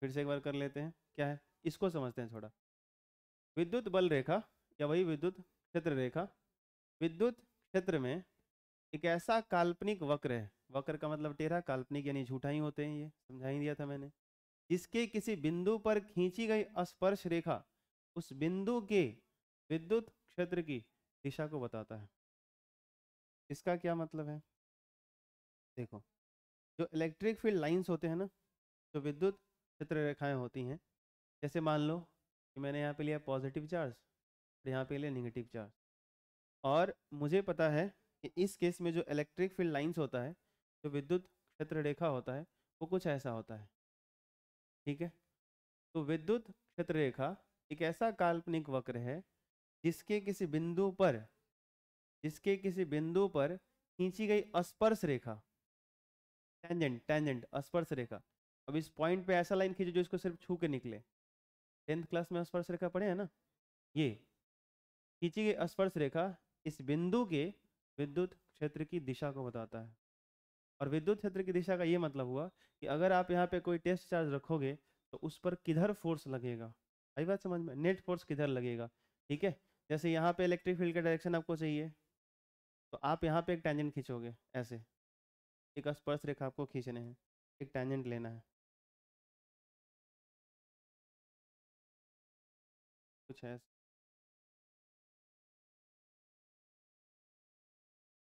फिर से एक बार कर लेते हैं क्या है इसको समझते हैं थोड़ा विद्युत बल रेखा या वही विद्युत क्षेत्र रेखा विद्युत क्षेत्र में एक ऐसा काल्पनिक वक्र है वक्र का मतलब टेरा काल्पनिक यानी झूठा ही होते हैं ये समझा ही दिया था मैंने जिसके किसी बिंदु पर खींची गई स्पर्श रेखा उस बिंदु के विद्युत क्षेत्र की दिशा को बताता है इसका क्या मतलब है देखो जो इलेक्ट्रिक फील्ड लाइंस होते हैं ना जो विद्युत क्षेत्र रेखाएं होती हैं जैसे मान लो कि मैंने यहाँ पे लिया पॉजिटिव चार्ज और यहाँ पे लिया निगेटिव चार्ज और मुझे पता है कि इस केस में जो इलेक्ट्रिक फील्ड लाइन्स होता है जो विद्युत क्षेत्र रेखा होता है वो कुछ ऐसा होता है ठीक है तो विद्युत क्षेत्र रेखा एक ऐसा काल्पनिक वक्र है जिसके किसी बिंदु पर जिसके किसी बिंदु पर खींची गई स्पर्श रेखा टेंजेंट टेंजेंट स्पर्श रेखा अब इस पॉइंट पे ऐसा लाइन खींचे जो इसको सिर्फ छू के निकले टेंथ क्लास में स्पर्श रेखा पढ़े हैं ना ये खींची गई स्पर्श रेखा इस बिंदु के विद्युत क्षेत्र की दिशा को बताता है और विद्युत क्षेत्र की दिशा का ये मतलब हुआ कि अगर आप यहाँ पे कोई टेस्ट चार्ज रखोगे तो उस पर किधर फोर्स लगेगा आई बात समझ में नेट फोर्स किधर लगेगा ठीक है जैसे यहाँ पे इलेक्ट्रिक फील्ड का डायरेक्शन आपको चाहिए तो आप यहाँ पे एक टैंजेंट खींचोगे ऐसे एक स्पर्श रेखा आपको खींचने हैं एक टैंजेंट लेना है कुछ है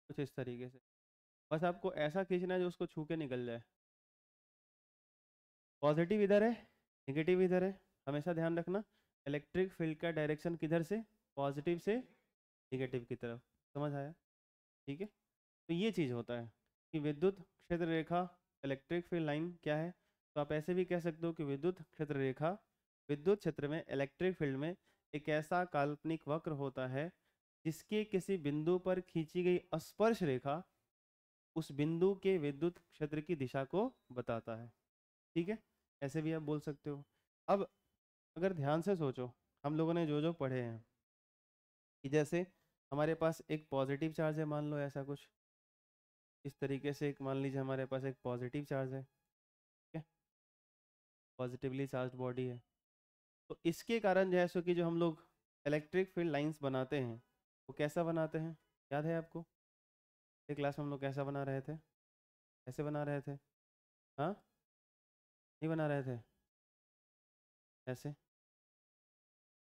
कुछ इस तरीके से बस आपको ऐसा खींचना है जो उसको छू के निकल जाए पॉजिटिव इधर है निगेटिव इधर है हमेशा ध्यान रखना इलेक्ट्रिक फील्ड का डायरेक्शन किधर से पॉजिटिव से निगेटिव की तरफ समझ आया ठीक है तो ये चीज़ होता है कि विद्युत क्षेत्र रेखा इलेक्ट्रिक फील्ड लाइन क्या है तो आप ऐसे भी कह सकते हो कि विद्युत क्षेत्र रेखा विद्युत क्षेत्र में इलेक्ट्रिक फील्ड में एक ऐसा काल्पनिक वक्र होता है जिसके किसी बिंदु पर खींची गई स्पर्श रेखा उस बिंदु के विद्युत क्षेत्र की दिशा को बताता है ठीक है ऐसे भी आप बोल सकते हो अब अगर ध्यान से सोचो हम लोगों ने जो जो पढ़े हैं कि जैसे हमारे पास एक पॉजिटिव चार्ज है मान लो ऐसा कुछ इस तरीके से एक मान लीजिए हमारे पास एक पॉजिटिव चार्ज है ठीक है पॉजिटिवली चार्ज बॉडी है तो इसके कारण जो है सो कि जो हम लोग इलेक्ट्रिक फील्ड लाइंस बनाते हैं वो कैसा बनाते हैं याद है आपको एक क्लास में हम लोग कैसा बना रहे थे कैसे बना रहे थे हाँ नहीं बना रहे थे ऐसे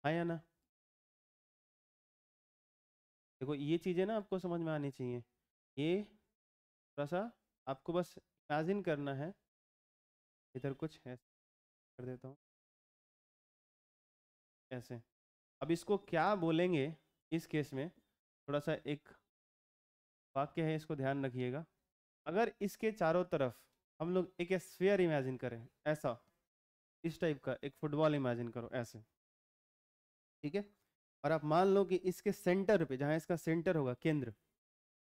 हाँ या ना देखो ये चीज़ें ना आपको समझ में आनी चाहिए ये थोड़ा सा आपको बस इमेजिन करना है इधर कुछ ऐसे कर देता हूँ कैसे अब इसको क्या बोलेंगे इस केस में थोड़ा सा एक वाक्य है इसको ध्यान रखिएगा अगर इसके चारों तरफ हम लोग एक स्फीयर इमेजिन करें ऐसा इस टाइप का एक फुटबॉल इमेजिन करो ऐसे ठीक है और आप मान लो कि इसके सेंटर पे जहाँ इसका सेंटर होगा केंद्र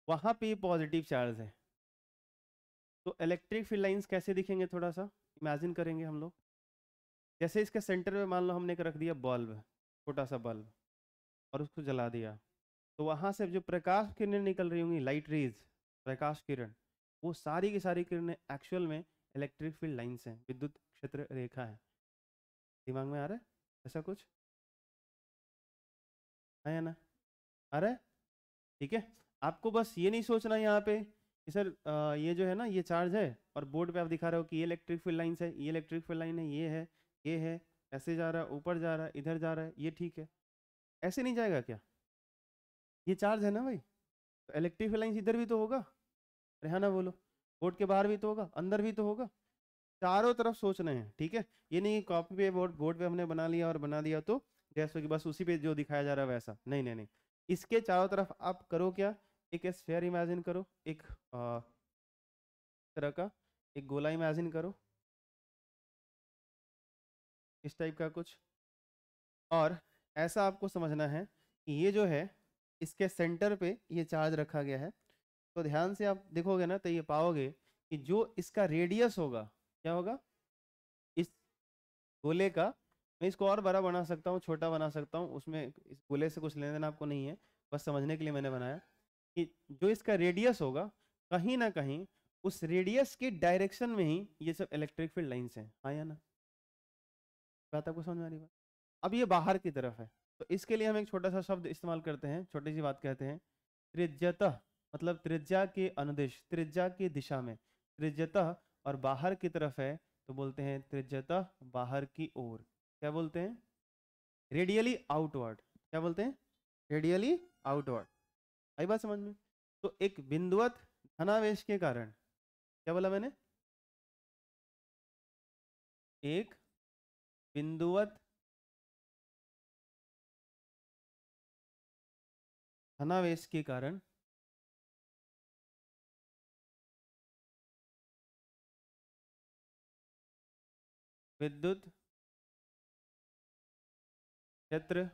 वहाँ पे पॉजिटिव चार्ज है तो इलेक्ट्रिक फील्ड लाइंस कैसे दिखेंगे थोड़ा सा इमेजिन करेंगे हम लोग जैसे इसके सेंटर में मान लो हमने एक रख दिया बल्ब छोटा सा बल्ब और उसको जला दिया तो वहाँ से जो प्रकाश किरणें निकल रही होंगी लाइट रेज प्रकाश किरण वो सारी की सारी किरणें एक्चुअल में इलेक्ट्रिक फील्ड लाइन्स हैं विद्युत क्षेत्र रेखा है दिमाग में आ रहा है ऐसा कुछ है ना आ रहा है ठीक है आपको बस ये नहीं सोचना यहाँ पे कि सर आ, ये जो है ना ये चार्ज है और बोर्ड पे आप दिखा रहे हो कि ये इलेक्ट्रिक फील्ड लाइन्स है ये इलेक्ट्रिक फील्ड लाइन है ये है ये है ऐसे जा रहा है ऊपर जा रहा है इधर जा रहा है ये ठीक है ऐसे नहीं जाएगा क्या ये चार्ज है ना भाई तो इलेक्ट्रिक लाइन इधर भी तो होगा रेहाना बोलो बोर्ड के बाहर भी तो होगा अंदर भी तो होगा चारों तरफ सोच रहे हैं ठीक है ये नहीं कॉपी पे बोर्ड बोर्ड पे हमने बना लिया और बना दिया तो जैसे कि बस उसी पे जो दिखाया जा रहा है वैसा नहीं नहीं नहीं इसके चारों तरफ आप करो क्या एक स्फेयर इमेजिन करो एक आ, तरह का एक गोला इमेजिन करो इस टाइप का कुछ और ऐसा आपको समझना है कि ये जो है इसके सेंटर पे ये चार्ज रखा गया है तो ध्यान से आप देखोगे ना तो ये पाओगे कि जो इसका रेडियस होगा क्या होगा इस गोले का मैं इसको और बड़ा बना सकता हूँ छोटा बना सकता हूँ उसमें इस गोले से कुछ लेन देन आपको नहीं है बस समझने के लिए मैंने बनाया कि जो इसका रेडियस होगा कहीं ना कहीं उस रेडियस के डायरेक्शन में ही ये सब इलेक्ट्रिक फील्ड लाइन्स हैं हाँ या ना बात आपको समझ में आ रही बात अब ये बाहर की तरफ है तो इसके लिए हम एक छोटा सा शब्द इस्तेमाल करते हैं छोटी सी बात कहते हैं त्रिज्यत मतलब त्रिज्या के अनुदेश त्रिज्या की दिशा में त्रिज्यत और बाहर की तरफ है तो बोलते हैं त्रिज्यत बाहर की ओर क्या बोलते हैं रेडियली आउटवर्ड क्या बोलते हैं रेडियली आउटवर्ड आई बात समझ में तो एक बिंदुवत धनावेश के कारण क्या बोला मैंने एक बिंदुवत धनावेश के कारण विद्युत क्षेत्र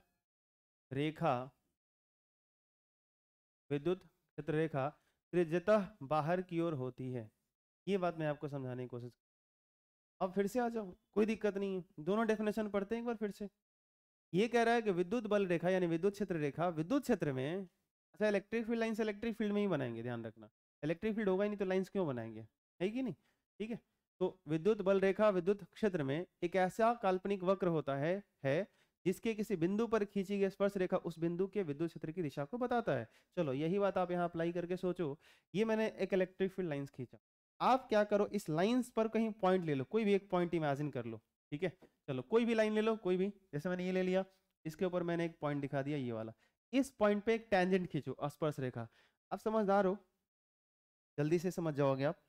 रेखा विद्युत क्षेत्र रेखा त्रिजतः बाहर की ओर होती है ये बात मैं आपको समझाने की कोशिश अब फिर से आ जाओ कोई दिक्कत नहीं है दोनों डेफिनेशन पढ़ते हैं एक बार फिर से ये कह रहा है कि विद्युत बल रेखा यानी विद्युत क्षेत्र रेखा विद्युत क्षेत्र में अच्छा electric field lines electric field में ही बनाएंगे ध्यान रखना इलेक्ट्रिक फील्ड होगा ही नहीं तो लाइन्स क्यों बनाएंगे है कि नहीं ठीक है तो विद्युत बल रेखा विद्युत क्षेत्र में एक ऐसा काल्पनिक वक्र होता है है जिसके किसी बिंदु पर खींची गई स्पर्श रेखा उस बिंदु के विद्युत क्षेत्र की दिशा को बताता है चलो यही बात आप यहाँ अप्लाई करके सोचो ये मैंने एक इलेक्ट्रिक फील्ड लाइन्स खींचा आप क्या करो इस लाइंस पर कहीं पॉइंट ले लो कोई भी एक पॉइंट इमेजिन कर लो ठीक है चलो कोई भी लाइन ले लो कोई भी जैसे मैंने ये ले लिया इसके ऊपर मैंने एक पॉइंट दिखा दिया ये वाला इस पॉइंट पे एक टेंजेंट खींचो स्पर्श रेखा आप समझदार हो जल्दी से समझ जाओगे आप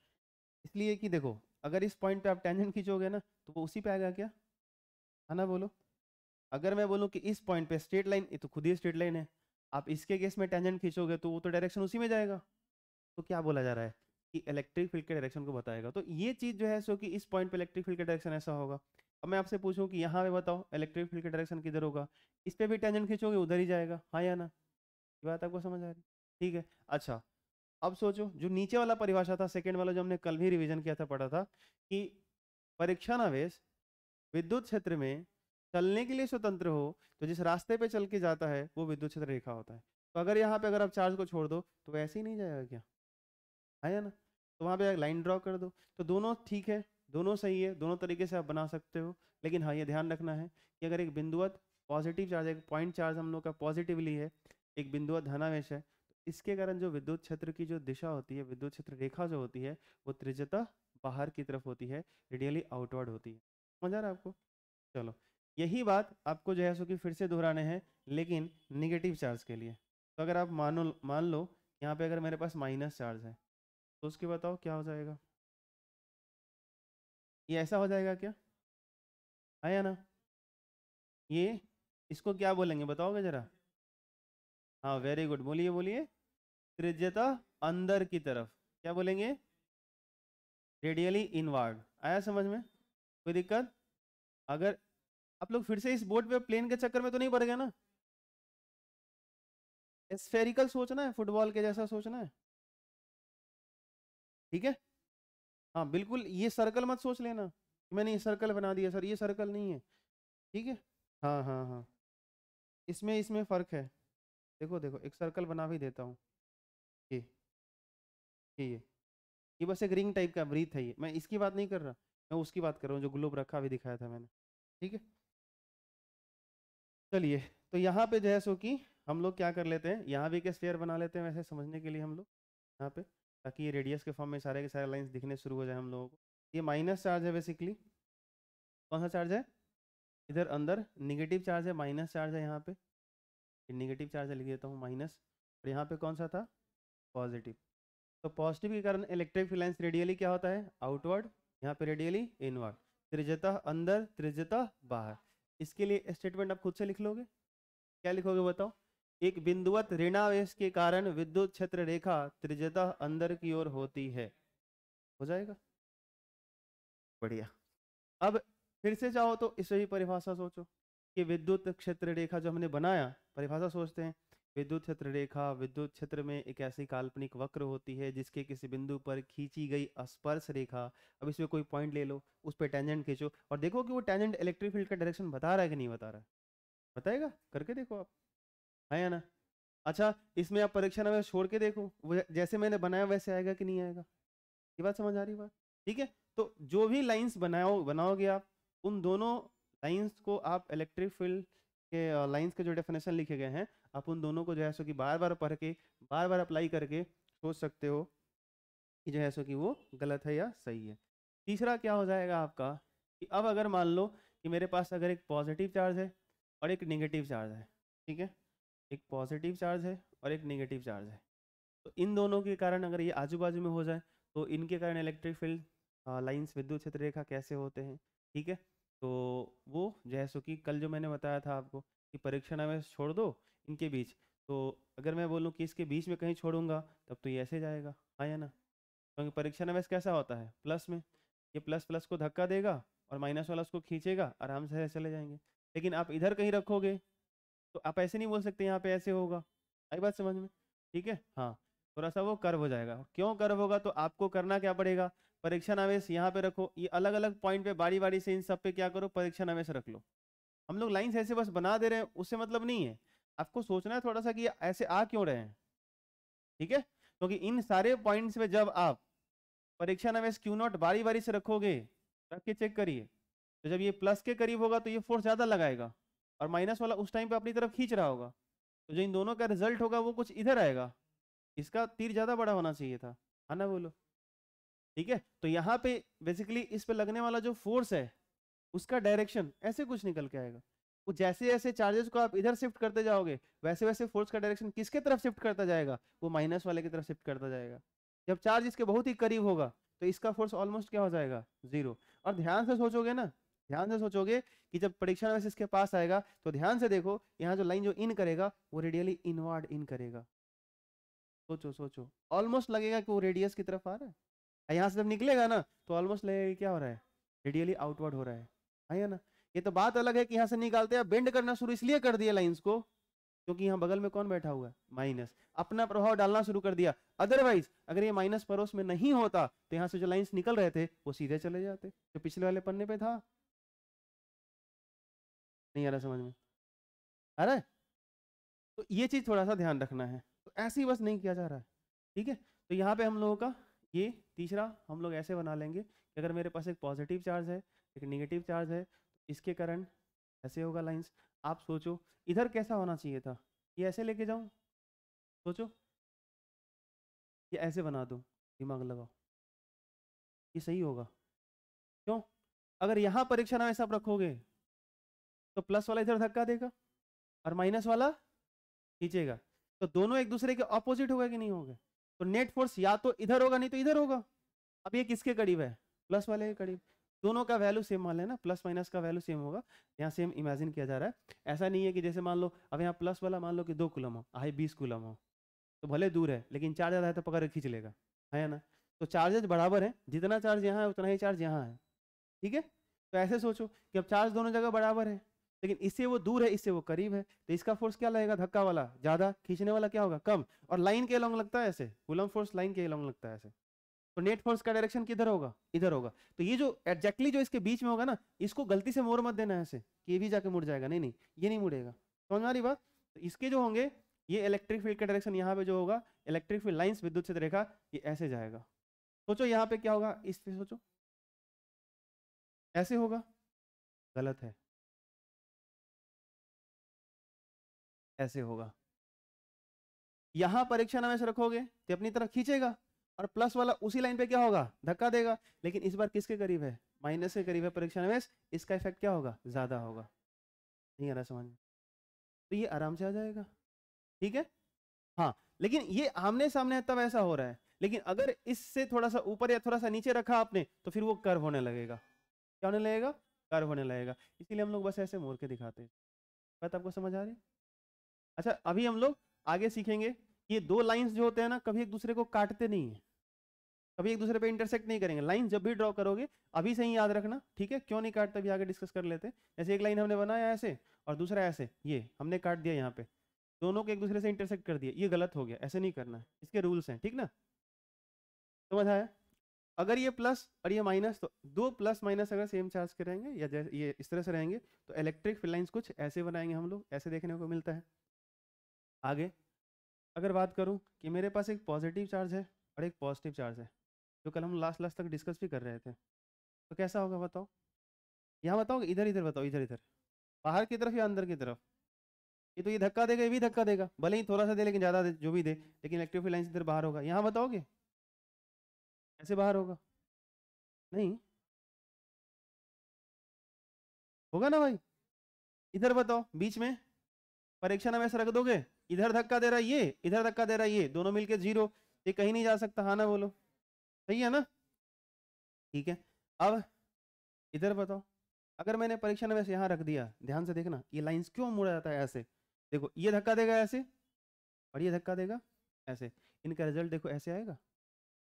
इसलिए कि देखो अगर इस पॉइंट पे आप टेंजेंट खींचोगे ना तो वो उसी पे आएगा क्या है ना बोलो अगर मैं बोलूँ कि इस पॉइंट पे स्ट्रेट लाइन ये तो खुद ही स्ट्रेट लाइन है आप इसके केस में टेंजेंट खींचोगे तो वो तो डायरेक्शन उसी में जाएगा तो क्या बोला जा रहा है इलेक्ट्रिक फील्ड के डायरेक्शन को बताएगा तो ये चीज़ जो है सो कि इस पॉइंट पे इलेक्ट्रिक फील्ड का डायरेक्शन ऐसा होगा अब मैं आपसे पूछूं कि यहाँ पे बताओ इलेक्ट्रिक फील्ड का डायरेक्शन किधर होगा इस पर भी टेंजेंट खींचोगे उधर ही जाएगा हाँ या ना ये बात आपको समझ आ रही ठीक है अच्छा अब सोचो जो नीचे वाला परिभाषा था सेकेंड वाला जो हमने कल भी रिविजन किया था पढ़ा था कि आवेश विद्युत क्षेत्र में चलने के लिए स्वतंत्र हो तो जिस रास्ते पे चल के जाता है वो विद्युत क्षेत्र रेखा होता है तो अगर यहाँ पे अगर आप चार्ज को छोड़ दो तो ऐसे ही नहीं जाएगा क्या आया ना तो वहाँ पे लाइन ड्रॉ कर दो तो दोनों ठीक है दोनों सही है दोनों तरीके से आप बना सकते हो लेकिन हाँ ये ध्यान रखना है कि अगर एक बिंदुवत पॉजिटिव चार्ज एक पॉइंट चार्ज हम लोग का पॉजिटिवली है एक बिंदुवत धनावेश है तो इसके कारण जो विद्युत क्षेत्र की जो दिशा होती है विद्युत क्षेत्र रेखा जो होती है वो त्रिजता बाहर की तरफ होती है रेडियली आउटवर्ड होती है समझ आ रहा है आपको चलो यही बात आपको जो है सो कि फिर से दोहराने हैं लेकिन निगेटिव चार्ज के लिए तो अगर आप मानो मान लो यहाँ पे अगर मेरे पास माइनस चार्ज है तो सोच के बताओ क्या हो जाएगा ये ऐसा हो जाएगा क्या आया ना ये इसको क्या बोलेंगे बताओगे जरा हाँ वेरी गुड बोलिए बोलिए त्रिज्यता अंदर की तरफ क्या बोलेंगे रेडियली इनवार्ड आया समझ में कोई दिक्कत अगर आप लोग फिर से इस बोर्ड पे प्लेन के चक्कर में तो नहीं पड़ गया ना स्फेरिकल सोचना है फुटबॉल के जैसा सोचना है ठीक है हाँ बिल्कुल ये सर्कल मत सोच लेना मैंने ये सर्कल बना दिया सर ये सर्कल नहीं है ठीक है हाँ हाँ हाँ इसमें इसमें फ़र्क है देखो देखो एक सर्कल बना भी देता हूँ ये ये ये बस एक रिंग टाइप का ब्रीथ है ये मैं इसकी बात नहीं कर रहा मैं उसकी बात कर रहा हूँ जो ग्लोब रखा भी दिखाया था मैंने ठीक है चलिए तो यहाँ पे जो है सो कि हम लोग क्या कर लेते हैं यहाँ भी एक स्पेयर बना लेते हैं वैसे समझने के लिए हम लोग यहाँ पे ताकि ये रेडियस के फॉर्म में सारे के सारे लाइन्स दिखने शुरू हो जाए हम लोगों को ये माइनस चार्ज है बेसिकली कौन सा चार्ज है इधर अंदर निगेटिव चार्ज है माइनस चार्ज है यहाँ पे निगेटिव चार्ज लिख देता हूँ माइनस और यहाँ पे कौन सा था पॉजिटिव तो पॉजिटिव के कारण इलेक्ट्रिक लाइन्स रेडियली क्या होता है आउटवर्ड यहाँ पे रेडियली इनवर्ड त्रिजता अंदर त्रिजता बाहर इसके लिए स्टेटमेंट आप खुद से लिख लोगे क्या लिखोगे बताओ एक बिंदुवत ऋणावेश के कारण विद्युत क्षेत्र रेखा त्रिजतः अंदर की ओर होती है हो जाएगा बढ़िया अब फिर से चाहो तो इसे ही परिभाषा सोचो कि विद्युत क्षेत्र रेखा जो हमने बनाया परिभाषा सोचते हैं विद्युत क्षेत्र रेखा विद्युत क्षेत्र में एक ऐसी काल्पनिक वक्र होती है जिसके किसी बिंदु पर खींची गई स्पर्श रेखा अब इसमें कोई पॉइंट ले लो उस पर टेंजेंट खींचो और देखो कि वो टेंजेंट इलेक्ट्रिक फील्ड का डायरेक्शन बता रहा है कि नहीं बता रहा है बताएगा करके देखो आप है ना अच्छा इसमें आप परीक्षा नंबर छोड़ के देखो जैसे मैंने बनाया वैसे आएगा कि नहीं आएगा ये बात समझ आ रही बात ठीक है तो जो भी लाइंस बनाओ बनाओगे आप उन दोनों लाइंस को आप इलेक्ट्रिक फील्ड के लाइंस के जो डेफिनेशन लिखे गए हैं आप उन दोनों को जो है सो कि बार बार पढ़ के बार बार अप्लाई करके सोच सकते हो कि जो है सो कि वो गलत है या सही है तीसरा क्या हो जाएगा आपका कि अब अगर मान लो कि मेरे पास अगर एक पॉजिटिव चार्ज है और एक निगेटिव चार्ज है ठीक है एक पॉजिटिव चार्ज है और एक नेगेटिव चार्ज है तो इन दोनों के कारण अगर ये आजू बाजू में हो जाए तो इनके कारण इलेक्ट्रिक फील्ड लाइन्स विद्युत क्षेत्र रेखा कैसे होते हैं ठीक है तो वो जैसो कि कल जो मैंने बताया था आपको कि परीक्षण में छोड़ दो इनके बीच तो अगर मैं बोलूँ कि इसके बीच में कहीं छोड़ूंगा तब तो ये ऐसे जाएगा हाँ या ना क्योंकि तो परीक्षण अवैस कैसा होता है प्लस में ये प्लस प्लस को धक्का देगा और माइनस वाला उसको खींचेगा आराम से चले जाएंगे लेकिन आप इधर कहीं रखोगे तो आप ऐसे नहीं बोल सकते यहाँ पे ऐसे होगा आई बात समझ में ठीक है हाँ थोड़ा सा वो कर्व हो जाएगा क्यों कर्व होगा तो आपको करना क्या पड़ेगा परीक्षण आवेश यहाँ पे रखो ये अलग अलग पॉइंट पे बारी बारी से इन सब पे क्या करो परीक्षण आवेश रख लो हम लोग लाइन्स ऐसे बस बना दे रहे हैं उससे मतलब नहीं है आपको सोचना है थोड़ा सा कि ऐसे आ क्यों रहे हैं ठीक है क्योंकि इन सारे पॉइंट्स पे जब आप परीक्षा नवेश क्यू नॉट बारी बारी से रखोगे रख के चेक करिए तो जब ये प्लस के करीब होगा तो ये फोर्स ज़्यादा लगाएगा और माइनस वाला उस टाइम पे अपनी तरफ खींच रहा होगा तो जो इन दोनों का रिजल्ट होगा वो कुछ इधर आएगा इसका तीर ज़्यादा बड़ा होना चाहिए था है हाँ ना बोलो ठीक है तो यहाँ पे बेसिकली इस पे लगने वाला जो फोर्स है उसका डायरेक्शन ऐसे कुछ निकल के आएगा वो जैसे जैसे चार्जेस को आप इधर शिफ्ट करते जाओगे वैसे वैसे फोर्स का डायरेक्शन किसके तरफ शिफ्ट करता जाएगा वो माइनस वाले की तरफ शिफ्ट करता जाएगा जब चार्ज इसके बहुत ही करीब होगा तो इसका फोर्स ऑलमोस्ट क्या हो जाएगा जीरो और ध्यान से सोचोगे ना ध्यान से सोचोगे कि जब परीक्षण में इसके पास आएगा तो ध्यान से देखो यहाँ जो लाइन जो इन करेगा वो रेडियली इनवर्ड इन करेगा सोचो सोचो ऑलमोस्ट लगेगा कि वो रेडियस की तरफ आ रहा है यहाँ से जब निकलेगा ना तो ऑलमोस्ट लगेगा क्या हो रहा है रेडियली आउटवर्ड हो रहा है है ना ये तो बात अलग है कि यहाँ से निकालते हैं बेंड करना शुरू इसलिए कर दिया लाइन्स को क्योंकि यहाँ बगल में कौन बैठा हुआ है माइनस अपना प्रभाव डालना शुरू कर दिया अदरवाइज अगर ये माइनस परोस में नहीं होता तो यहाँ से जो लाइंस निकल रहे थे वो सीधे चले जाते जो पिछले वाले पन्ने पे था नहीं आ रहा समझ में आ रहा है तो ये चीज़ थोड़ा सा ध्यान रखना है तो ऐसे ही बस नहीं किया जा रहा है ठीक है तो यहाँ पे हम लोगों का ये तीसरा हम लोग ऐसे बना लेंगे कि अगर मेरे पास एक पॉजिटिव चार्ज है एक निगेटिव चार्ज है तो इसके कारण ऐसे होगा लाइन्स आप सोचो इधर कैसा होना चाहिए था ये ऐसे लेके जाऊँ सोचो ये ऐसे बना दो दिमाग लगाओ ये सही होगा क्यों अगर यहाँ परीक्षा में सब रखोगे तो प्लस वाला इधर धक्का देगा और माइनस वाला खींचेगा तो दोनों एक दूसरे के ऑपोजिट होगा कि नहीं होगा तो नेट फोर्स या तो इधर होगा नहीं तो इधर होगा अब ये किसके करीब है प्लस वाले के करीब दोनों का वैल्यू सेम मान लेना प्लस माइनस का वैल्यू सेम होगा यहाँ सेम इमेजिन किया जा रहा है ऐसा नहीं है कि जैसे मान लो अब यहाँ प्लस वाला मान लो कि दो कुलम हो आए बीस कुलम हो तो भले दूर है लेकिन चार्ज ज़्यादा है तो पकड़ खींच लेगा है ना तो चार्जेज बराबर है जितना चार्ज यहाँ है उतना ही चार्ज यहाँ है ठीक है तो ऐसे सोचो कि अब चार्ज दोनों जगह बराबर है लेकिन इससे वो दूर है इससे वो करीब है तो इसका फोर्स क्या लगेगा धक्का वाला ज्यादा खींचने वाला क्या होगा कम और लाइन के अलॉन्ग लगता है ऐसे कुलम फोर्स लाइन के अलॉन्ग लगता है ऐसे तो नेट फोर्स का डायरेक्शन किधर होगा इधर होगा तो ये जो एक्जैक्टली जो इसके बीच में होगा ना इसको गलती से मोड़ मत देना ऐसे कि ये भी जाके मुड़ जाएगा नहीं नहीं ये नहीं मुड़ेगा समझ आ रही बात तो इसके जो होंगे ये इलेक्ट्रिक फील्ड का डायरेक्शन यहाँ पे जो होगा इलेक्ट्रिक फील्ड लाइन्स विद्युत क्षेत्र रेखा ये ऐसे जाएगा सोचो यहाँ पे क्या होगा इस पे सोचो ऐसे होगा गलत है ऐसे होगा यहां परीक्षण हमेशा रखोगे तो अपनी तरफ खींचेगा और प्लस वाला उसी लाइन पे क्या होगा धक्का देगा लेकिन इस बार किसके करीब है माइनस के करीब है परीक्षा नवेश इसका इफेक्ट क्या होगा ज्यादा होगा नहीं आ रहा समझ में तो ये आराम से आ जाएगा ठीक है हाँ लेकिन ये आमने सामने तब ऐसा हो रहा है लेकिन अगर इससे थोड़ा सा ऊपर या थोड़ा सा नीचे रखा आपने तो फिर वो कर्व होने लगेगा क्या होने लगेगा कर्व होने लगेगा इसीलिए हम लोग बस ऐसे मोड़ के दिखाते हैं बात आपको समझ आ रही है अच्छा अभी हम लोग आगे सीखेंगे ये दो लाइंस जो होते हैं ना कभी एक दूसरे को काटते नहीं है कभी एक दूसरे पे इंटरसेक्ट नहीं करेंगे लाइन जब भी ड्रॉ करोगे अभी से ही याद रखना ठीक है क्यों नहीं काटते अभी आगे डिस्कस कर लेते जैसे एक लाइन हमने बनाया ऐसे और दूसरा ऐसे ये हमने काट दिया यहाँ पे दोनों को एक दूसरे से इंटरसेक्ट कर दिया ये गलत हो गया ऐसे नहीं करना है इसके रूल्स हैं ठीक ना समझ तो आया अगर ये प्लस और ये माइनस तो दो प्लस माइनस अगर सेम चार्ज के रहेंगे या जैसे ये इस तरह से रहेंगे तो इलेक्ट्रिक लाइन्स कुछ ऐसे बनाएंगे हम लोग ऐसे देखने को मिलता है आगे अगर बात करूँ कि मेरे पास एक पॉजिटिव चार्ज है और एक पॉजिटिव चार्ज है जो कल हम लास्ट लास्ट तक डिस्कस भी कर रहे थे तो कैसा होगा बताओ यहाँ बताओ इधर इधर बताओ इधर इधर बाहर की तरफ या अंदर की तरफ ये तो ये धक्का देगा ये भी धक्का देगा भले ही थोड़ा सा दे लेकिन ज़्यादा दे जो भी दे लेकिन इलेक्ट्रिफाई लाइन इधर बाहर होगा यहाँ बताओगे कैसे बाहर होगा नहीं होगा ना भाई इधर बताओ बीच में परीक्षा में ऐसा रख दोगे इधर धक्का दे रहा है ये इधर धक्का दे रहा है ये दोनों मिलके जीरो ये कहीं नहीं जा सकता हाँ ना बोलो सही है ना ठीक है अब इधर बताओ अगर मैंने परीक्षा में वैसे यहाँ रख दिया ध्यान से देखना ये लाइंस क्यों मुड़ा जाता है ऐसे देखो ये धक्का देगा ऐसे और ये धक्का देगा ऐसे इनका रिजल्ट देखो ऐसे आएगा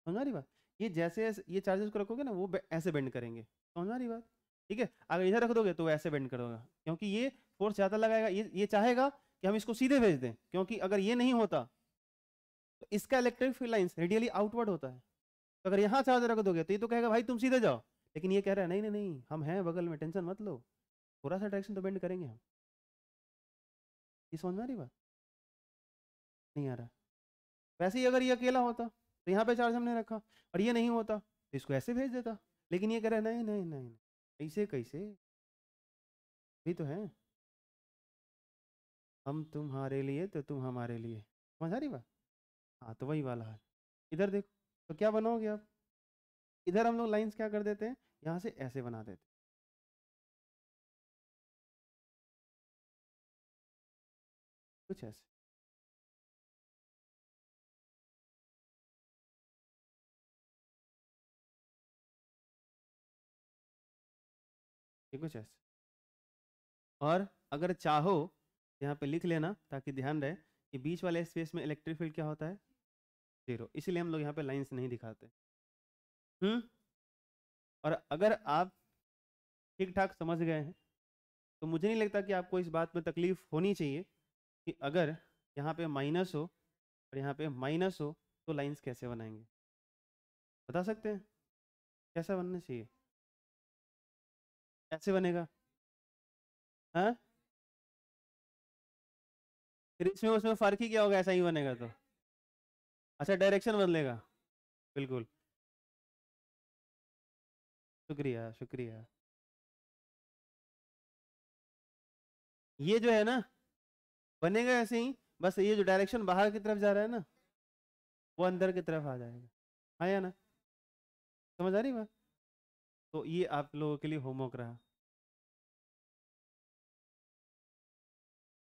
समझा रही बात ये जैसे ये चार्जेस को रखोगे ना वो ऐसे बेंड करेंगे समझा रही बात ठीक है अगर इधर रख दोगे तो ऐसे बेंड करोगे क्योंकि ये फोर्स ज़्यादा लगाएगा ये ये चाहेगा कि हम इसको सीधे भेज दें क्योंकि अगर ये नहीं होता तो इसका electric field line radially outward होता है तो अगर यहाँ चार्ज रख दोगे तो ये तो कहेगा भाई तुम सीधे जाओ लेकिन ये कह रहा है नहीं नहीं नहीं हम हैं बगल में टेंशन मत लो थोड़ा सा डायरेक्शन तो बेंड करेंगे हम ये समझ में आ रही बात नहीं आ रहा वैसे ही अगर ये अकेला होता तो यहाँ पे चार्ज हमने रखा और ये नहीं होता तो इसको ऐसे भेज देता लेकिन ये कह रहा है नहीं नहीं नहीं ऐसे कैसे भी तो है हम तुम्हारे लिए तो तुम हमारे लिए समझ आ रही बात हाँ तो वही वाला है इधर देखो तो क्या बनाओगे आप इधर हम लोग लाइंस क्या कर देते हैं यहाँ से ऐसे बना देते हैं कुछ ऐसे ये कुछ ऐसे और अगर चाहो यहाँ पे लिख लेना ताकि ध्यान रहे कि बीच वाले स्पेस में इलेक्ट्रिक फील्ड क्या होता है जीरो इसलिए हम लोग यहाँ पे लाइंस नहीं दिखाते हम्म और अगर आप ठीक ठाक समझ गए हैं तो मुझे नहीं लगता कि आपको इस बात में तकलीफ होनी चाहिए कि अगर यहाँ पे माइनस हो और यहाँ पे माइनस हो तो लाइंस कैसे बनाएंगे बता सकते हैं कैसा बनना चाहिए कैसे बनेगा हाँ फिर इसमें उसमें फ़र्क ही क्या होगा ऐसा ही बनेगा तो अच्छा डायरेक्शन बदलेगा बिल्कुल शुक्रिया शुक्रिया ये जो है ना बनेगा ऐसे ही बस ये जो डायरेक्शन बाहर की तरफ जा रहा है ना वो अंदर की तरफ आ जाएगा हाँ या ना समझ आ रही बात तो ये आप लोगों के लिए होमवर्क रहा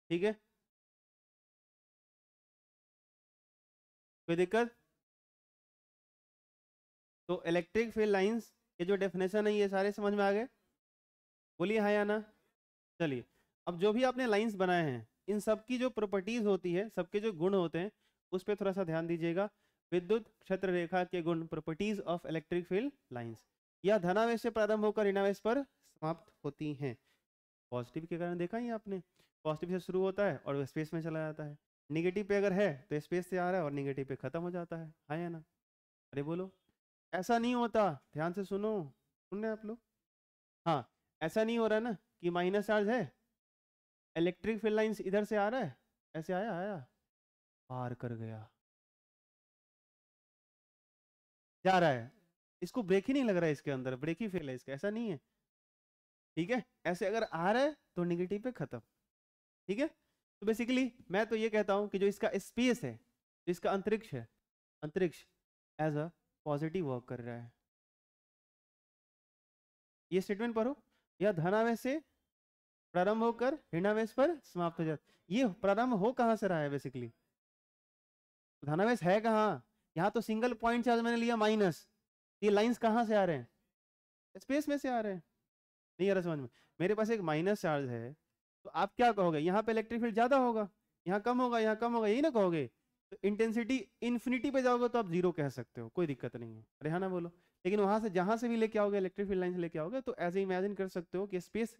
ठीक है कोई दिक्कत तो इलेक्ट्रिक फील्ड लाइंस ये जो डेफिनेशन है ये सारे समझ में आ गए बोलिए हाँ या ना चलिए अब जो भी आपने लाइंस बनाए हैं इन सब की जो प्रॉपर्टीज होती है सबके जो गुण होते हैं उस पर थोड़ा सा ध्यान दीजिएगा विद्युत क्षेत्र रेखा के गुण properties of electric field lines यह धनावेश से प्रारंभ होकर ऋणावेश पर समाप्त होती हैं पॉजिटिव के कारण देखा ही आपने पॉजिटिव से शुरू होता है और स्पेस में चला जाता है निगेटिव पे अगर है तो स्पेस से आ रहा है और निगेटिव पे खत्म हो जाता है हाँ या ना अरे बोलो ऐसा नहीं होता ध्यान से सुनो सुन रहे आप लोग हाँ ऐसा नहीं हो रहा ना कि माइनस चार्ज है इलेक्ट्रिक फील्ड लाइंस इधर से आ रहा है ऐसे आया आया पार कर गया जा रहा है इसको ब्रेक ही नहीं लग रहा है इसके अंदर ब्रेक ही फेल है इसका ऐसा नहीं है ठीक है ऐसे अगर आ रहा है तो निगेटिव पे खत्म ठीक है तो बेसिकली मैं तो ये कहता हूँ कि जो इसका स्पेस है जो इसका अंतरिक्ष है अंतरिक्ष एज अ पॉजिटिव वर्क कर रहा है ये स्टेटमेंट पढ़ो यह धनावेश से प्रारंभ होकर हृणावेश पर समाप्त हो जाता ये प्रारंभ हो कहाँ से रहा है बेसिकली धनावेश है कहाँ यहाँ तो सिंगल पॉइंट चार्ज मैंने लिया माइनस ये लाइंस कहाँ से आ रहे हैं स्पेस में से आ रहे हैं नहीं आ रहा समझ में मेरे पास एक माइनस चार्ज है तो आप क्या कहोगे यहाँ पे इलेक्ट्रिक फील्ड ज्यादा होगा यहाँ कम होगा यहाँ कम होगा यही ना कहोगे तो इंटेंसिटी इन्फिनिटी पे जाओगे तो आप जीरो कह सकते हो कोई दिक्कत नहीं है रेहाना बोलो लेकिन वहां से जहां से भी लेके आओगे इलेक्ट्रिक फील्ड लाइन से लेके आओगे तो ऐसे इमेजिन कर सकते हो कि स्पेस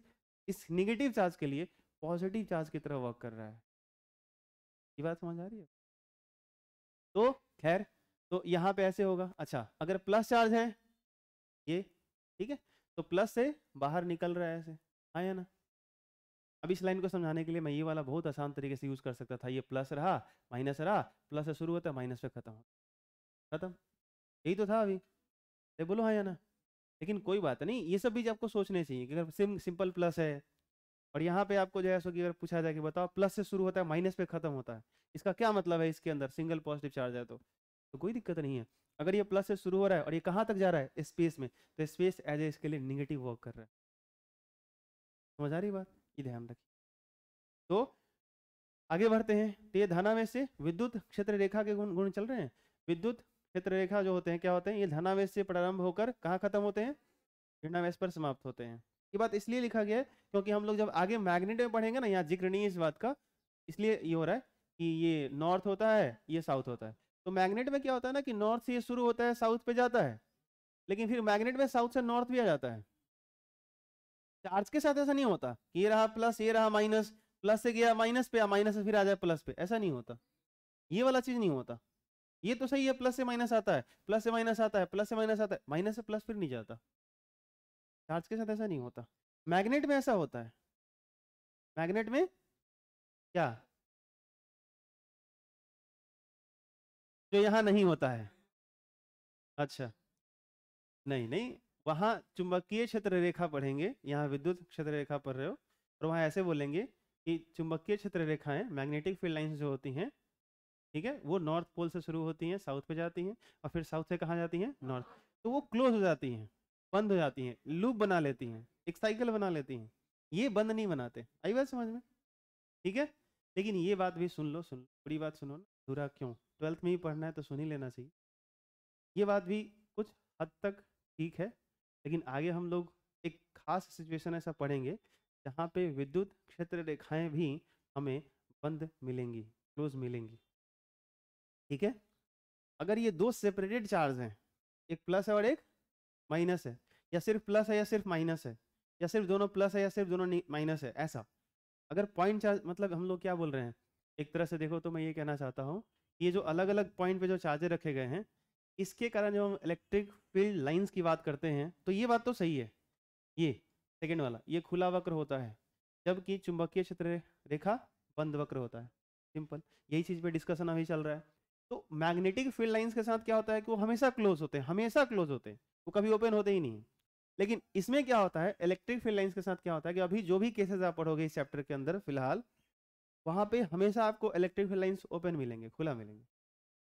इस निगेटिव चार्ज के लिए पॉजिटिव चार्ज की तरह वर्क कर रहा है ये बात समझ आ रही है तो खैर तो यहाँ पे ऐसे होगा अच्छा अगर प्लस चार्ज है ये ठीक है तो प्लस से बाहर निकल रहा है ऐसे हाँ या ना अब इस लाइन को समझाने के लिए मैं ये वाला बहुत आसान तरीके से यूज कर सकता था ये प्लस रहा माइनस रहा प्लस से शुरू होता है माइनस पे खत्म होता खत्म यही तो था अभी ये बोलो हाँ या ना लेकिन कोई बात नहीं ये सब भी आपको सोचने चाहिए कि अगर सिम सिंपल प्लस है और यहाँ पे आपको जो है सो कि अगर पूछा जाए कि बताओ प्लस से शुरू होता है माइनस पे खत्म होता है इसका क्या मतलब है इसके अंदर सिंगल पॉजिटिव चार्ज है तो, तो कोई दिक्कत नहीं है अगर ये प्लस से शुरू हो रहा है और ये कहाँ तक जा रहा है स्पेस में तो स्पेस एज ए इसके लिए निगेटिव वर्क कर रहा है समझ आ रही बात ये ध्यान रखिए तो आगे बढ़ते हैं ते तो धनावेश से विद्युत क्षेत्र रेखा के गुण गुण चल रहे हैं विद्युत क्षेत्र रेखा जो होते हैं क्या होते हैं ये धनावेश से प्रारंभ होकर कहाँ खत्म होते हैं ऋणावेश पर समाप्त होते हैं ये बात इसलिए लिखा गया है क्योंकि हम लोग जब आगे मैग्नेट में पढ़ेंगे ना यहाँ जिक्र नहीं इस बात का इसलिए ये हो रहा है कि ये नॉर्थ होता है ये साउथ होता है तो मैग्नेट में क्या होता है ना कि नॉर्थ से ये शुरू होता है साउथ पे जाता है लेकिन फिर मैग्नेट में साउथ से नॉर्थ भी आ जाता है चार्ज के साथ ऐसा नहीं होता ये रहा प्लस ये रहा माइनस प्लस से गया माइनस पे माइनस से फिर आ जाए प्लस पे ऐसा नहीं होता ये वाला चीज नहीं होता ये तो सही है प्लस से माइनस आता है प्लस से माइनस आता है प्लस से माइनस आता है माइनस से प्लस फिर नहीं जाता चार्ज के साथ ऐसा नहीं होता मैग्नेट में ऐसा होता है मैग्नेट में क्या जो यहां नहीं होता है अच्छा नहीं नहीं वहां चुंबकीय क्षेत्र रेखा पढ़ेंगे यहाँ विद्युत क्षेत्र रेखा पढ़ रहे हो और वहाँ ऐसे बोलेंगे कि चुंबकीय क्षेत्र रेखाएं मैग्नेटिक फील्ड लाइन्स जो होती हैं ठीक है वो नॉर्थ पोल से शुरू होती हैं साउथ पे जाती हैं और फिर साउथ से कहाँ जाती हैं नॉर्थ तो वो क्लोज हो जाती हैं बंद हो जाती हैं लूप बना लेती हैं एक साइकिल बना लेती हैं ये बंद नहीं बनाते आई बात समझ में ठीक है लेकिन ये बात भी सुन लो सुन लो बड़ी बात सुनो ना अधूरा क्यों ट्वेल्थ में ही पढ़ना है तो सुन ही लेना चाहिए ये बात भी कुछ हद तक ठीक है लेकिन आगे हम लोग एक खास सिचुएशन ऐसा पढ़ेंगे जहाँ पे विद्युत क्षेत्र रेखाएं भी हमें बंद मिलेंगी क्लोज मिलेंगी ठीक है अगर ये दो सेपरेटेड चार्ज हैं एक प्लस है और एक माइनस है या सिर्फ प्लस है या सिर्फ माइनस है या सिर्फ दोनों प्लस है या सिर्फ दोनों माइनस है ऐसा अगर पॉइंट चार्ज मतलब हम लोग क्या बोल रहे हैं एक तरह से देखो तो मैं ये कहना चाहता हूँ ये जो अलग अलग पॉइंट पे जो चार्जर रखे गए हैं इसके कारण जब हम इलेक्ट्रिक फील्ड लाइंस की बात करते हैं तो ये बात तो सही है ये सेकेंड वाला ये खुला वक्र होता है जबकि चुंबकीय क्षेत्र रेखा बंद वक्र होता है सिंपल यही चीज़ पे डिस्कशन अभी चल रहा है तो मैग्नेटिक फील्ड लाइंस के साथ क्या होता है कि वो हमेशा क्लोज होते हैं हमेशा क्लोज होते हैं वो कभी ओपन होते ही नहीं लेकिन इसमें क्या होता है इलेक्ट्रिक फील्ड लाइंस के साथ क्या होता है कि अभी जो भी केसेस आप पढ़ोगे इस चैप्टर के अंदर फिलहाल वहाँ पे हमेशा आपको इलेक्ट्रिक फील्ड लाइन्स ओपन मिलेंगे खुला मिलेंगे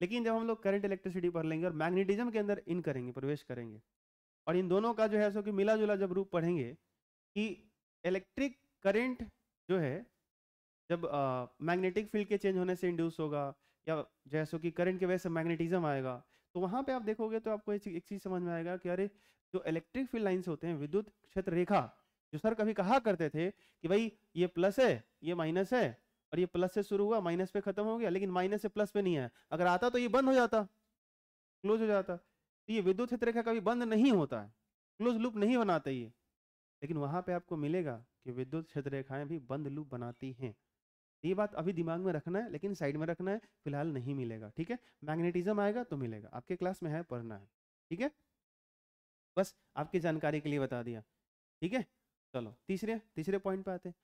लेकिन जब हम लोग करंट इलेक्ट्रिसिटी पढ़ लेंगे और मैग्नेटिज्म के अंदर इन करेंगे प्रवेश करेंगे और इन दोनों का जो है सो कि मिला जुला जब रूप पढ़ेंगे कि इलेक्ट्रिक करंट जो है जब मैग्नेटिक फील्ड के चेंज होने से इंड्यूस होगा या जैसे कि करंट की वजह से मैग्नेटिज्म आएगा तो वहाँ पे आप देखोगे तो आपको एक चीज़ समझ में आएगा कि अरे जो इलेक्ट्रिक फील्ड लाइन्स होते हैं विद्युत क्षेत्र रेखा जो सर कभी कहा करते थे कि भाई ये प्लस है ये माइनस है और ये प्लस से शुरू हुआ माइनस पे खत्म हो गया लेकिन माइनस से प्लस पे नहीं आया अगर आता तो ये बंद हो जाता क्लोज हो जाता तो ये विद्युत क्षेत्र रेखा कभी बंद नहीं होता है क्लोज लूप नहीं बनाता ये लेकिन वहां पे आपको मिलेगा कि विद्युत क्षेत्र रेखाएं भी बंद लूप बनाती हैं तो ये बात अभी दिमाग में रखना है लेकिन साइड में रखना है फिलहाल नहीं मिलेगा ठीक है मैग्नेटिज्म आएगा तो मिलेगा आपके क्लास में है पढ़ना है ठीक है बस आपकी जानकारी के लिए बता दिया ठीक है चलो तीसरे तीसरे पॉइंट पे आते हैं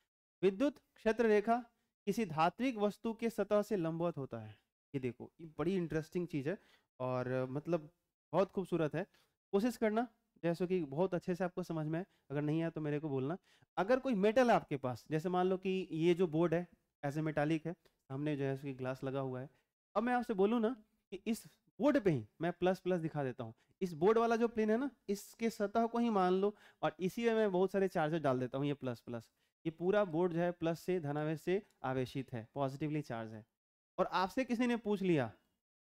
विद्युत क्षेत्र रेखा किसी धात्विक वस्तु के सतह से लंबवत होता है ये देखो ये बड़ी इंटरेस्टिंग चीज़ है और मतलब बहुत खूबसूरत है कोशिश करना जैसे कि बहुत अच्छे से आपको समझ में है अगर नहीं आया तो मेरे को बोलना अगर कोई मेटल है आपके पास जैसे मान लो कि ये जो बोर्ड है ऐसे मेटालिक है हमने जो है ग्लास लगा हुआ है अब मैं आपसे बोलूँ ना कि इस बोर्ड पे ही मैं प्लस प्लस दिखा देता हूँ इस बोर्ड वाला जो प्लेन है ना इसके सतह को ही मान लो और इसी में मैं बहुत सारे चार्जर डाल देता हूँ ये प्लस प्लस ये पूरा बोर्ड जो है प्लस से धनावेश से आवेशित है पॉजिटिवली चार्ज है और आपसे किसी ने पूछ लिया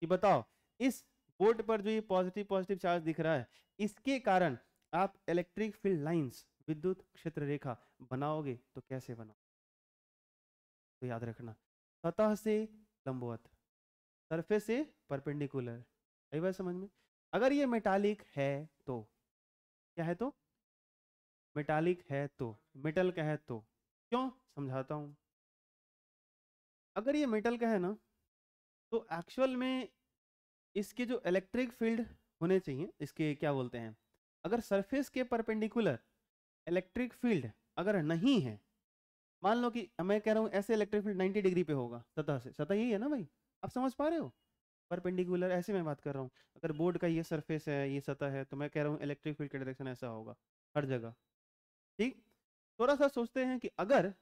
कि बताओ इस बोर्ड पर जो ये पॉजिटिव पॉजिटिव चार्ज दिख रहा है इसके कारण आप इलेक्ट्रिक फील्ड लाइंस विद्युत क्षेत्र रेखा बनाओगे तो कैसे बनाओ तो याद रखना सतह से लंबवत सरफेस से परपेंडिकुलर आई बात समझ में अगर ये मेटालिक है तो क्या है तो मेटालिक है तो मेटल का है तो क्यों समझाता हूँ अगर ये मेटल का है ना तो एक्चुअल में इसके जो इलेक्ट्रिक फील्ड होने चाहिए इसके क्या बोलते हैं अगर सरफेस के परपेंडिकुलर इलेक्ट्रिक फील्ड अगर नहीं है मान लो कि मैं कह रहा हूँ ऐसे इलेक्ट्रिक फील्ड 90 डिग्री पे होगा सतह से सतह यही है ना भाई आप समझ पा रहे हो परपेंडिकुलर ऐसे मैं बात कर रहा हूँ अगर बोर्ड का ये सरफेस है ये सतह है तो मैं कह रहा हूँ इलेक्ट्रिक फील्ड का डायरेक्शन ऐसा होगा हर जगह ठीक थोड़ा सा सोचते हैं कि अगर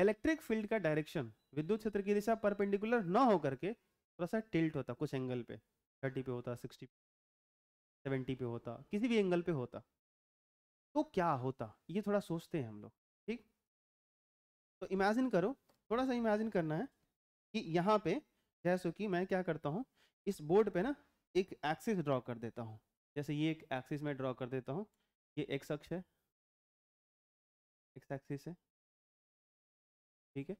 इलेक्ट्रिक फील्ड का डायरेक्शन विद्युत क्षेत्र की दिशा परपेंडिकुलर ना हो करके थोड़ा सा टिल्ट होता कुछ एंगल पे थर्टी पे होता सिक्सटी सेवेंटी पे होता किसी भी एंगल पे होता तो क्या होता ये थोड़ा सोचते हैं हम लोग ठीक तो इमेजिन करो थोड़ा सा इमेजिन करना है कि यहाँ पे जैसे कि मैं क्या करता हूँ इस बोर्ड पे ना एक एक्सिस ड्रॉ कर देता हूँ जैसे ये एक एक्सिस में ड्रॉ कर देता हूँ ये एक्स अक्ष है एक्स एक्सिस है ठीक है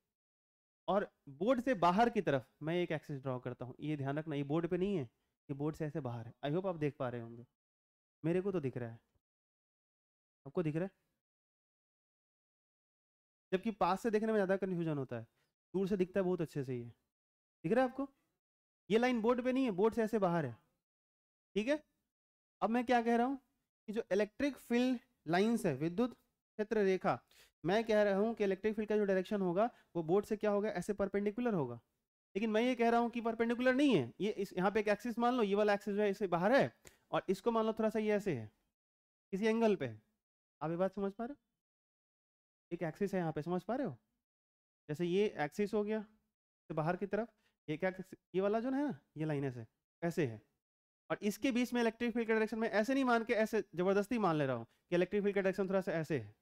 और बोर्ड से बाहर की तरफ मैं एक एक्सिस ड्रॉ करता हूँ ये ध्यान रखना ये बोर्ड पे नहीं है ये बोर्ड से ऐसे बाहर है आई होप आप देख पा रहे होंगे मेरे को तो दिख रहा है आपको दिख रहा है जबकि पास से देखने में ज़्यादा कन्फ्यूजन होता है दूर से दिखता है बहुत अच्छे से ये दिख रहा है आपको ये लाइन बोर्ड पे नहीं है बोर्ड से ऐसे बाहर है ठीक है अब मैं क्या कह रहा हूँ कि जो इलेक्ट्रिक फील्ड लाइन्स है विद्युत क्षेत्र रेखा मैं कह रहा हूं कि इलेक्ट्रिक फील्ड का जो डायरेक्शन होगा वो बोर्ड से क्या होगा ऐसे परपेंडिकुलर होगा लेकिन मैं ये कह रहा हूँ कि परपेंडिकुलर नहीं है ये इस यहाँ पे एक एक्सिस मान लो ये वाला एक्सिस जो है इससे बाहर है और इसको मान लो थोड़ा सा ये ऐसे है किसी एंगल पे है आप ये बात समझ पा रहे हो एक एक्सिस है यहाँ पे समझ पा रहे हो जैसे ये एक्सिस हो गया तो बाहर की तरफ ये क्या ये वाला जो है ना ये लाइन ऐसे ऐसे है और इसके बीच में इलेक्ट्रिक फील्ड का डायरेक्शन में ऐसे नहीं मान के ऐसे जबरदस्ती मान ले रहा हूँ कि इलेक्ट्रिक फील्ड का डायरेक्शन थोड़ा सा ऐसे है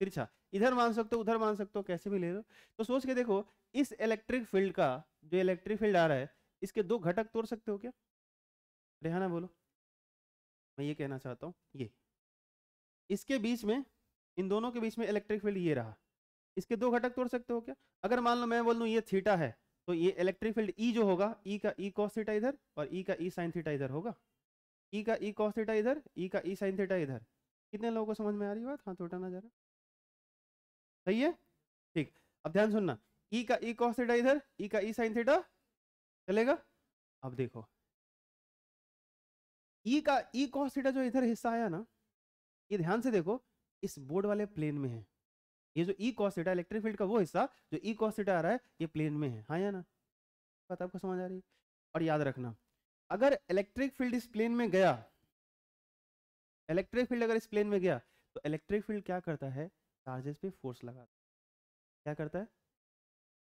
तिरछा इधर मान सकते हो उधर मान सकते हो कैसे भी ले लो तो सोच के देखो इस इलेक्ट्रिक फील्ड का जो इलेक्ट्रिक फील्ड आ रहा है इसके दो घटक तोड़ सकते हो क्या रेहाना बोलो मैं ये कहना चाहता हूँ ये इसके बीच में इन दोनों के बीच में इलेक्ट्रिक फील्ड ये रहा इसके दो घटक तोड़ सकते हो क्या अगर मान लो मैं बोल लूँ ये थीटा है तो ये इलेक्ट्रिक फील्ड ई जो होगा ई e का ई कॉस थीटा इधर और ई e का ई साइन थीटा इधर होगा ई e का ई कॉस थीटा इधर ई का ई साइन थीटा इधर कितने लोगों को समझ में आ रही बात हाँ थोड़ा ना जरा सही है ठीक अब ध्यान सुनना ई e का ई कॉस थीटा इधर ई e का ई साइन थीटा चलेगा अब देखो ई e का ई कॉस थीटा जो इधर हिस्सा आया ना ये ध्यान से देखो इस बोर्ड वाले प्लेन में है ये जो E cos theta electric field का वो हिस्सा जो ई कॉस थीटा आ रहा है ये प्लेन में है हाँ या ना बात आपको समझ आ रही है और याद रखना अगर इलेक्ट्रिक फील्ड इस प्लेन में गया इलेक्ट्रिक फील्ड अगर इस प्लेन में गया तो इलेक्ट्रिक फील्ड क्या करता है चार्जेस पे फोर्स लगाता है क्या करता है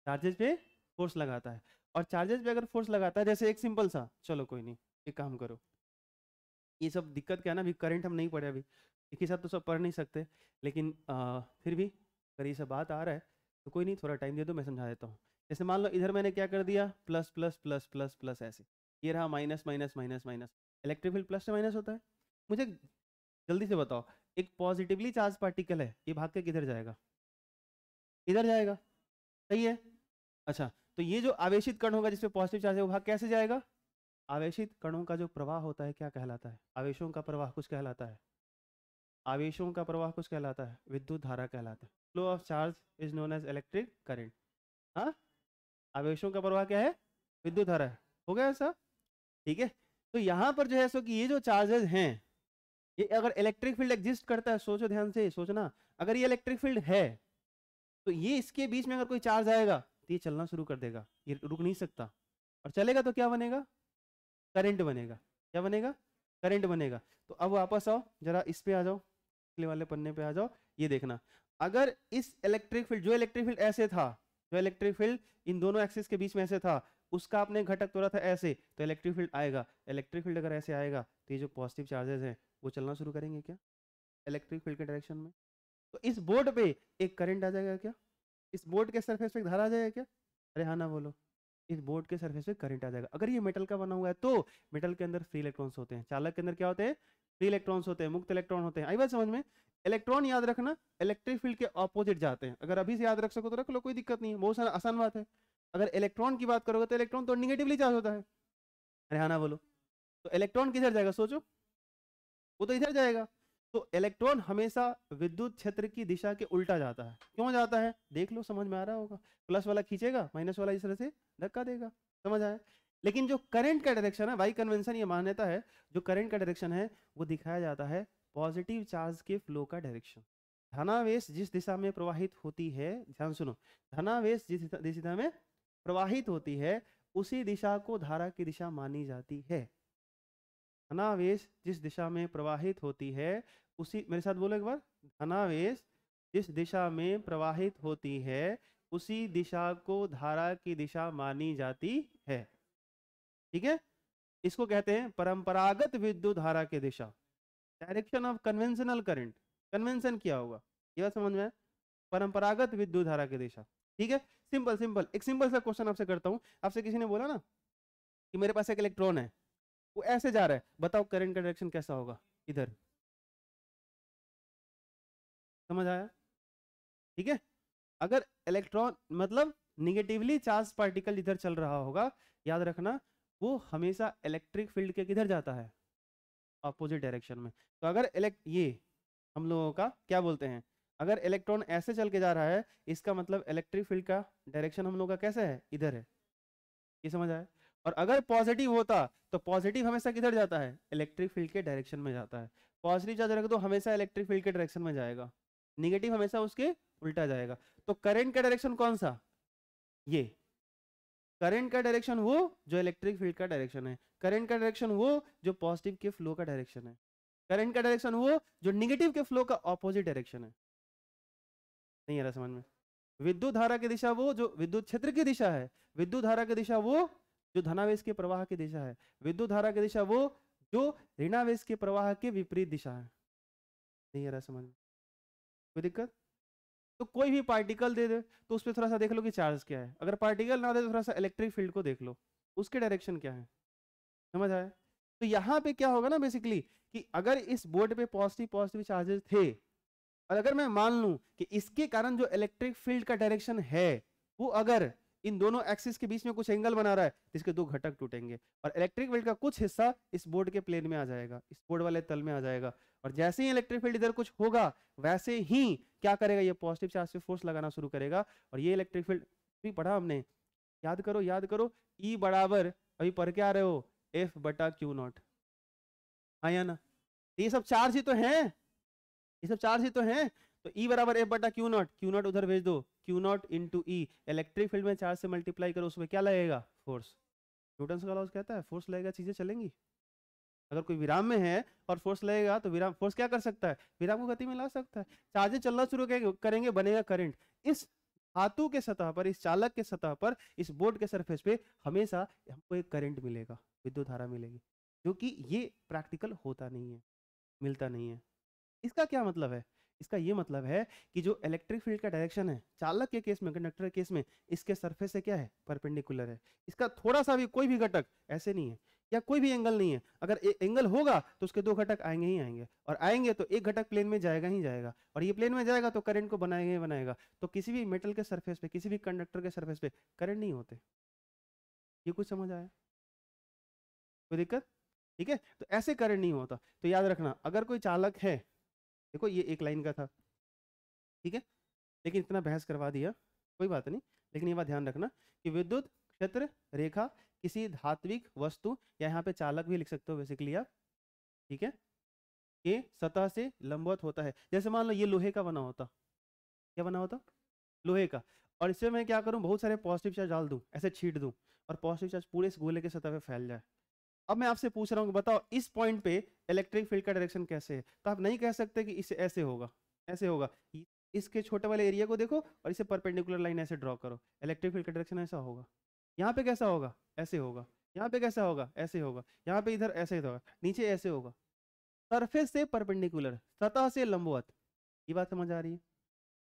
चार्जेस पे फोर्स लगाता है और चार्जेस पे अगर फोर्स लगाता है जैसे एक सिंपल सा चलो कोई नहीं एक काम करो ये सब दिक्कत क्या है ना अभी करंट हम नहीं पढ़े अभी एक ही साथ तो सब पढ़ नहीं सकते लेकिन आ, फिर भी अगर ये सब बात आ रहा है तो कोई नहीं थोड़ा टाइम दे दो मैं समझा देता हूँ जैसे मान लो इधर मैंने क्या कर दिया plus plus plus plus plus ऐसे ये रहा minus minus minus minus electric field plus से माइनस होता है मुझे जल्दी से बताओ एक पॉजिटिवली चार्ज पार्टिकल है ये भाग के किधर जाएगा इधर जाएगा सही है अच्छा तो ये जो आवेशित कण होगा जिसमें पॉजिटिव चार्ज है वो भाग कैसे जाएगा आवेशित कणों का जो प्रवाह होता है क्या कहलाता है आवेशों का प्रवाह कुछ कहलाता है आवेशों का प्रवाह कुछ कहलाता है विद्युत धारा कहलाता है flow of charge is known as electric current हाँ आवेशों का प्रवाह क्या है विद्युत धारा है हो गया ऐसा ठीक है तो यहाँ पर जो है सो कि ये जो चार्जेस हैं ये अगर इलेक्ट्रिक फील्ड एग्जिस्ट करता है सोचो ध्यान से सोचना अगर ये इलेक्ट्रिक फील्ड है तो ये इसके बीच में अगर कोई चार्ज आएगा तो ये चलना शुरू कर देगा ये रुक नहीं सकता और चलेगा तो क्या बनेगा करंट बनेगा क्या बनेगा करंट बनेगा तो अब वापस आओ जरा इस पे आ जाओ पिछले वाले पन्ने पे आ जाओ ये देखना अगर इस इलेक्ट्रिक फील्ड जो इलेक्ट्रिक फील्ड ऐसे था जो इलेक्ट्रिक फील्ड इन दोनों एक्सिस के बीच में ऐसे था उसका आपने घटक तोड़ा था ऐसे तो इलेक्ट्रिक फील्ड आएगा इलेक्ट्रिक फील्ड अगर ऐसे आएगा तो ये जो पॉजिटिव चार्जेस हैं वो चलना शुरू करेंगे क्या इलेक्ट्रिक फील्ड के डायरेक्शन में तो इस बोर्ड पे एक करंट आ जाएगा क्या इस बोर्ड के सरफेस पे एक धारा आ जाएगा क्या अरे हाँ ना बोलो इस बोर्ड के सरफेस पे करंट आ जाएगा अगर ये मेटल का बना हुआ है तो मेटल के अंदर फ्री इलेक्ट्रॉन्स होते हैं चालक के अंदर क्या होते हैं फ्री इलेक्ट्रॉन्स होते हैं मुक्त इलेक्ट्रॉन होते हैं आई बात समझ में इलेक्ट्रॉन याद रखना इलेक्ट्रिक फील्ड के ऑपोजिट जाते हैं अगर अभी से याद रख सको तो रख लो कोई दिक्कत नहीं है बहुत सारा आसान बात है अगर इलेक्ट्रॉन की बात करोगे तो इलेक्ट्रॉन तो निगेटिवली चार्ज होता है अरे हाँ ना बोलो तो इलेक्ट्रॉन किधर जाएगा सोचो वो तो इधर जाएगा तो इलेक्ट्रॉन हमेशा विद्युत क्षेत्र की दिशा के उल्टा जाता है क्यों जाता है देख लो समझ में आ रहा होगा प्लस वाला खींचेगा माइनस वाला इस तरह से धक्का देगा समझ आया लेकिन जो करंट का डायरेक्शन है वाई कन्वेंशन ये मान्यता है जो करंट का डायरेक्शन है वो दिखाया जाता है पॉजिटिव चार्ज के फ्लो का डायरेक्शन धनावेश जिस दिशा में प्रवाहित होती है ध्यान सुनो धनावेश जिस दिशा में प्रवाहित होती है उसी दिशा को धारा की दिशा मानी जाती है धनावेश जिस दिशा में प्रवाहित होती है उसी मेरे साथ बोलो एक बार धनावेश जिस दिशा में प्रवाहित होती है उसी दिशा को धारा की दिशा मानी जाती है ठीक है इसको कहते हैं परंपरागत विद्युत धारा की दिशा direction of conventional current convention क्या होगा ये बात समझ में परंपरागत विद्युत धारा की दिशा ठीक है सिंपल सिंपल एक सिंपल सा क्वेश्चन आपसे करता हूँ आपसे किसी ने बोला ना कि मेरे पास एक इलेक्ट्रॉन है वो ऐसे जा रहा है बताओ करंट का डायरेक्शन कैसा होगा इधर समझ आया ठीक है अगर इलेक्ट्रॉन मतलब निगेटिवली चार्ज पार्टिकल इधर चल रहा होगा याद रखना वो हमेशा इलेक्ट्रिक फील्ड के किधर जाता है अपोजिट डायरेक्शन में तो अगर इलेक्ट ये हम लोगों का क्या बोलते हैं अगर इलेक्ट्रॉन ऐसे चल के जा रहा है इसका मतलब इलेक्ट्रिक फील्ड का डायरेक्शन हम लोग का कैसे है इधर है ये समझ आया और अगर पॉजिटिव होता तो पॉजिटिव हमेशा किधर जाता है इलेक्ट्रिक फील्ड के डायरेक्शन में जाता है पॉजिटिव ज्यादा रख दो हमेशा इलेक्ट्रिक फील्ड के डायरेक्शन में जाएगा निगेटिव हमेशा उसके उल्टा जाएगा तो करेंट का डायरेक्शन कौन सा ये करंट का डायरेक्शन वो जो इलेक्ट्रिक फील्ड का डायरेक्शन है करंट का डायरेक्शन वो जो पॉजिटिव के फ्लो का डायरेक्शन है करंट का डायरेक्शन वो जो नेगेटिव के फ्लो का ऑपोजिट डायरेक्शन है नहीं आ रहा समझ में विद्युत धारा की दिशा वो जो विद्युत क्षेत्र की दिशा है विद्युत धारा की दिशा वो जो धनावेश के प्रवाह की दिशा है विद्युत धारा की दिशा वो जो ऋणावेश के प्रवाह के विपरीत दिशा है नहीं आ रहा समझ में कोई दिक्कत तो कोई भी पार्टिकल दे दे तो उस पर थोड़ा सा देख लो कि चार्ज क्या है अगर पार्टिकल ना दे तो थोड़ा सा इलेक्ट्रिक फील्ड को देख लो उसके डायरेक्शन क्या है समझ आया तो यहाँ पे क्या होगा ना बेसिकली कि अगर इस बोर्ड पे पॉजिटिव पॉजिटिव चार्जेस थे और अगर मैं मान लू कि इसके कारण जो इलेक्ट्रिक फील्ड का डायरेक्शन है वो अगर इन दोनों एक्सिस के बीच में कुछ एंगल बना रहा है जिसके दो घटक टूटेंगे और इलेक्ट्रिक फील्ड का कुछ हिस्सा इस बोर्ड के प्लेन में आ जाएगा इस बोर्ड वाले तल में आ जाएगा और जैसे ही इलेक्ट्रिक फील्ड इधर कुछ होगा वैसे ही क्या करेगा ये पॉजिटिव चार्ज पे फोर्स लगाना शुरू करेगा और ये इलेक्ट्रिक फील्ड भी पढ़ा हमने याद करो याद करो ई e बराबर अभी पढ़ के आ रहे हो एफ बटा क्यू नॉट हाँ या ना ये सब चार्ज ही तो है ये सब चार्ज ही तो है तो ई e बराबर एफ बटा क्यू नॉट क्यू नॉट उधर भेज दो q naught into E electric field में चार्ज से मल्टीप्लाई करो उसमें क्या लगेगा फोर्स न्यूटन का लॉस कहता है फोर्स लगेगा चीज़ें चलेंगी अगर कोई विराम में है और फोर्स लगेगा तो विराम फोर्स क्या कर सकता है विराम को गति में ला सकता है चार्जे चलना शुरू करेंगे बनेगा करंट इस धातु के सतह पर इस चालक के सतह पर इस बोर्ड के सरफेस पे हमेशा हमको एक करंट मिलेगा विद्युत धारा मिलेगी जो कि ये प्रैक्टिकल होता नहीं है मिलता नहीं है इसका क्या मतलब है इसका ये मतलब है कि जो इलेक्ट्रिक फील्ड का डायरेक्शन है चालक के केस में कंडक्टर के केस में इसके सरफेस से क्या है परपेंडिकुलर है इसका थोड़ा सा भी कोई भी घटक ऐसे नहीं है या कोई भी एंगल नहीं है अगर एंगल होगा तो उसके दो घटक आएंगे ही आएंगे और आएंगे तो एक घटक प्लेन में जाएगा ही जाएगा और ये प्लेन में जाएगा तो करंट को बनाएगा ही बनाएगा तो किसी भी मेटल के सरफेस पे किसी भी कंडक्टर के सरफेस पे करंट नहीं होते ये कुछ समझ आया कोई दिक्कत ठीक है तो ऐसे करंट नहीं होता तो याद रखना अगर कोई चालक है देखो ये एक लाइन का था ठीक है लेकिन इतना बहस करवा दिया कोई बात नहीं लेकिन ये बात ध्यान रखना कि विद्युत क्षेत्र रेखा किसी धात्विक वस्तु या यहाँ पे चालक भी लिख सकते हो बेसिकली आप ठीक है ये सतह से लंबवत होता है जैसे मान लो ये लोहे का बना होता क्या बना होता लोहे का और इसमें मैं क्या करूँ बहुत सारे पॉजिटिव चार्ज डाल दूँ ऐसे छीट दूँ और पॉजिटिव चार्ज पूरे इस गोले के सतह पर फैल जाए अब मैं आपसे पूछ रहा हूँ बताओ इस पॉइंट पे इलेक्ट्रिक फील्ड का डायरेक्शन कैसे है तो आप नहीं कह सकते कि इसे ऐसे होगा ऐसे होगा इसके छोटे वाले एरिया को देखो और इसे परपेंडिकुलर लाइन ऐसे ड्रॉ करो इलेक्ट्रिक फील्ड का डायरेक्शन ऐसा होगा यहाँ पे कैसा होगा ऐसे होगा यहाँ पे कैसा होगा ऐसे होगा यहाँ पे इधर ऐसे होगा नीचे ऐसे होगा सरफेस से परपेंडिकुलर सतह से लंबवत ये बात समझ आ रही है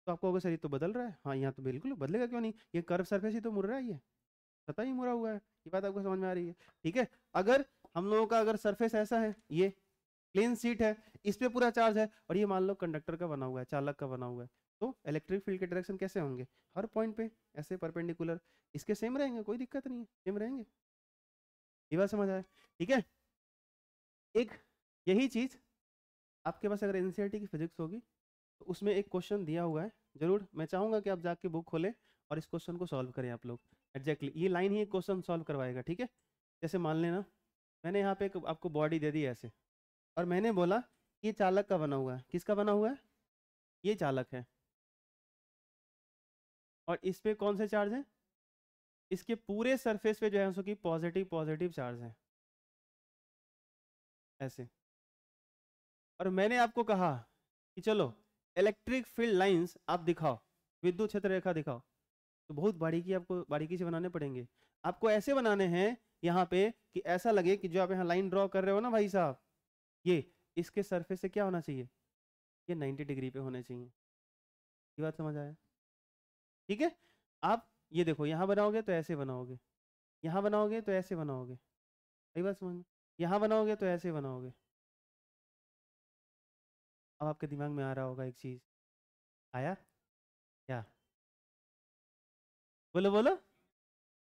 तो आपको अगर सर ये तो बदल रहा है हाँ यहाँ तो बिल्कुल बदलेगा क्यों नहीं ये कर्व सरफेस ही तो मुड़ रहा है ये पता ही मुरा हुआ है ये बात आपको समझ में आ रही है ठीक है अगर हम लोगों का अगर सरफेस ऐसा है ये प्लेन सीट है इस पर पूरा चार्ज है और ये मान लो कंडक्टर का बना हुआ है चालक का बना हुआ है तो इलेक्ट्रिक फील्ड के डायरेक्शन कैसे होंगे हर पॉइंट पे ऐसे परपेंडिकुलर इसके सेम रहेंगे कोई दिक्कत नहीं है सेम रहेंगे ये बात समझ आए ठीक है एक यही चीज आपके पास अगर एनसीईआरटी की फिजिक्स होगी तो उसमें एक क्वेश्चन दिया हुआ है जरूर मैं चाहूंगा कि आप जाके बुक खोलें और इस क्वेश्चन को सॉल्व करें आप लोग एग्जैक्टली exactly. ये लाइन ही क्वेश्चन सॉल्व करवाएगा ठीक है जैसे मान लेना मैंने यहाँ पे आपको बॉडी दे दी ऐसे और मैंने बोला ये चालक का बना हुआ है किसका बना हुआ है ये चालक है और इस पर कौन से चार्ज हैं इसके पूरे सरफेस पे जो है उसकी पॉजिटिव पॉजिटिव चार्ज है ऐसे और मैंने आपको कहा कि चलो इलेक्ट्रिक फील्ड लाइंस आप दिखाओ विद्युत क्षेत्र रेखा दिखाओ तो बहुत बारीकी आपको बारीकी से बनाने पड़ेंगे आपको ऐसे बनाने हैं यहाँ पे कि ऐसा लगे कि जो आप यहाँ लाइन ड्रॉ कर रहे हो ना भाई साहब ये इसके सरफेस से क्या होना चाहिए ये 90 डिग्री पे होने चाहिए ये बात समझ आया ठीक है आप ये देखो यहाँ बनाओगे तो ऐसे बनाओगे यहाँ बनाओगे तो ऐसे बनाओगे यही बात समझ यहाँ बनाओगे तो ऐसे बनाओगे अब आपके दिमाग में आ रहा होगा एक चीज़ आया क्या बोलो बोलो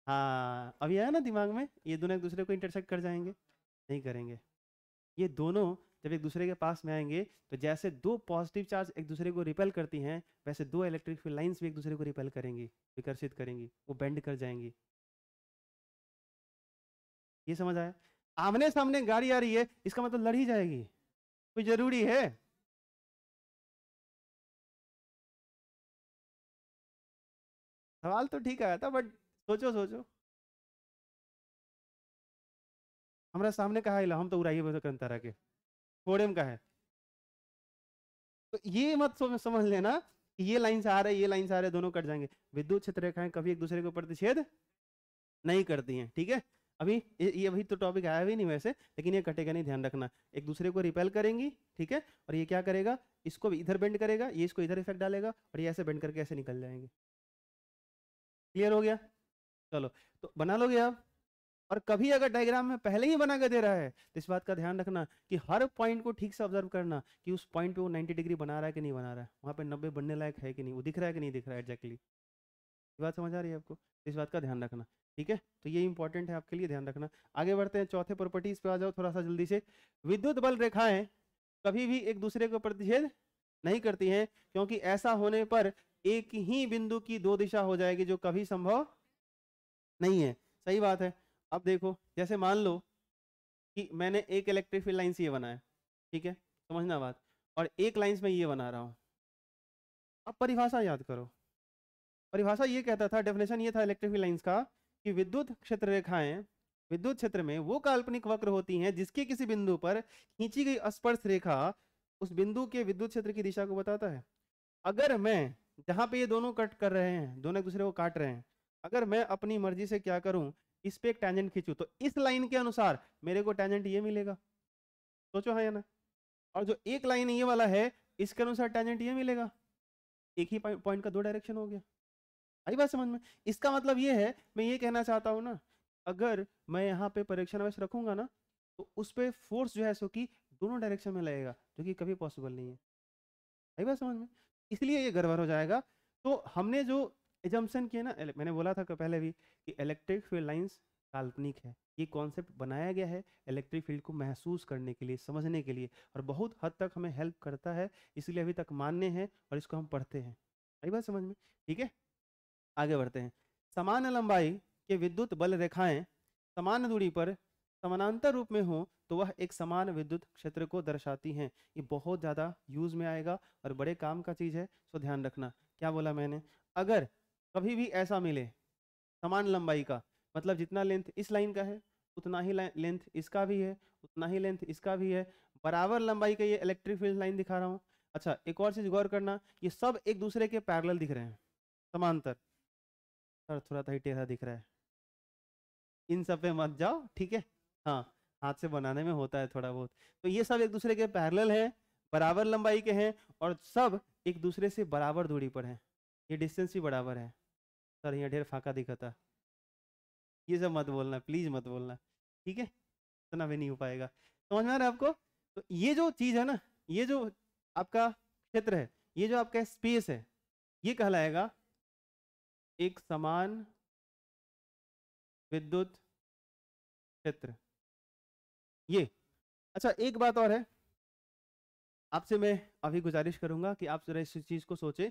हाँ अभी आया ना दिमाग में ये दोनों एक दूसरे को इंटरसेक्ट कर जाएंगे नहीं करेंगे ये दोनों जब एक दूसरे के पास में आएंगे तो जैसे दो पॉजिटिव चार्ज एक दूसरे को रिपेल करती हैं वैसे दो इलेक्ट्रिक फील्ड भी एक दूसरे को रिपेल करेंगी विकर्षित करेंगी वो बेंड कर जाएंगी ये समझ आया आमने सामने गाड़ी आ रही है इसका मतलब लड़ ही जाएगी कोई जरूरी है सवाल तो ठीक आया था बट सोचो सोचो हमारा सामने कहा है हम तो उड़ाइए में तो कंतारा के फोड़ेम का है तो ये मत समझ लेना कि ये लाइन से आ रहे ये लाइन से आ रहे दोनों कट जाएंगे विद्युत क्षेत्र रेखाएं कभी एक दूसरे के ऊपर प्रतिषेध नहीं करती हैं ठीक है अभी ये अभी तो टॉपिक आया भी नहीं वैसे लेकिन ये कटेगा नहीं ध्यान रखना एक दूसरे को रिपेल करेंगी ठीक है और ये क्या करेगा इसको इधर बेंड करेगा ये इसको इधर इफेक्ट डालेगा और ये ऐसे बेंड करके ऐसे निकल जाएंगे क्लियर हो गया चलो तो बना लोगे आप और कभी अगर डायग्राम में पहले ही बना के दे रहा है तो इस बात का ध्यान रखना कि हर पॉइंट को ठीक से ऑब्जर्व करना कि उस पॉइंट पे वो 90 डिग्री बना रहा है कि नहीं बना रहा है वहाँ पे 90 बनने लायक है कि नहीं वो दिख रहा है कि नहीं दिख रहा है एक्जैक्टली ये बात समझ आ रही है आपको तो इस बात का ध्यान रखना ठीक है तो ये इंपॉर्टेंट है आपके लिए ध्यान रखना आगे बढ़ते हैं चौथे प्रॉपर्टीज इस पर आ जाओ थोड़ा सा जल्दी से विद्युत बल रेखाएं कभी भी एक दूसरे को प्रतिषेध नहीं करती हैं क्योंकि ऐसा होने पर एक ही बिंदु की दो दिशा हो जाएगी जो कभी संभव नहीं है सही बात है अब देखो जैसे मान लो कि मैंने एक इलेक्ट्रिक फील्ड लाइन से ये बनाया ठीक है समझना बात और एक लाइन्स में ये बना रहा हूँ अब परिभाषा याद करो परिभाषा ये कहता था डेफिनेशन ये था इलेक्ट्रिक फील्ड लाइन्स का कि विद्युत क्षेत्र रेखाएं विद्युत क्षेत्र में वो काल्पनिक वक्र होती हैं जिसके किसी बिंदु पर खींची गई स्पर्श रेखा उस बिंदु के विद्युत क्षेत्र की दिशा को बताता है अगर मैं जहाँ पे ये दोनों कट कर रहे हैं दोनों एक दूसरे को काट रहे हैं अगर मैं अपनी मर्जी से क्या करूं इस पे एक टैंजेंट खींचू तो इस लाइन के अनुसार मेरे को टैंजेंट ये मिलेगा सोचो हाँ या ना और जो एक लाइन ये वाला है इसके अनुसार टैंजेंट ये मिलेगा एक ही पॉइंट का दो डायरेक्शन हो गया आई बात समझ में इसका मतलब ये है मैं ये कहना चाहता हूँ ना अगर मैं यहाँ पे परीक्षण अवश्य रखूंगा ना तो उस पर फोर्स जो है सो कि दोनों डायरेक्शन में लगेगा जो कि कभी पॉसिबल नहीं है आई बात समझ में इसलिए ये गड़बड़ हो जाएगा तो हमने जो एजम्पन किया ना मैंने बोला था पहले भी कि इलेक्ट्रिक फील्ड लाइन्स काल्पनिक है ये कॉन्सेप्ट बनाया गया है इलेक्ट्रिक फील्ड को महसूस करने के लिए समझने के लिए और बहुत हद तक हमें हेल्प करता है इसलिए अभी तक मान्य है और इसको हम पढ़ते हैं आई बात समझ में ठीक है आगे बढ़ते हैं समान लंबाई के विद्युत बल रेखाएं समान दूरी पर समानांतर रूप में हों तो वह एक समान विद्युत क्षेत्र को दर्शाती हैं ये बहुत ज़्यादा यूज़ में आएगा और बड़े काम का चीज़ है सो ध्यान रखना क्या बोला मैंने अगर कभी भी ऐसा मिले समान लंबाई का मतलब जितना लेंथ इस लाइन का है उतना ही लेंथ इसका भी है उतना ही लेंथ इसका भी है बराबर लंबाई का ये इलेक्ट्रिक फील्ड लाइन दिखा रहा हूँ अच्छा एक और चीज़ गौर करना ये सब एक दूसरे के पैरल दिख रहे हैं समांतर सर थोड़ा सा ही टेढ़ा दिख रहा है इन सब पे मत जाओ ठीक है हाँ हाथ से बनाने में होता है थोड़ा बहुत तो ये सब एक दूसरे के पैरेलल है बराबर लंबाई के हैं और सब एक दूसरे से बराबर दूरी पर हैं ये डिस्टेंस भी बराबर है सर यहाँ ढेर फाका दिखाता ये सब मत बोलना प्लीज़ मत बोलना ठीक है इतना भी नहीं हो पाएगा समझ में आ रहा है आपको तो ये जो चीज़ है ना ये जो आपका क्षेत्र है ये जो आपका स्पेस है ये कहलाएगा एक समान विद्युत क्षेत्र ये अच्छा एक बात और है आपसे मैं अभी गुजारिश करूंगा कि आप जरा इस चीज़ को सोचें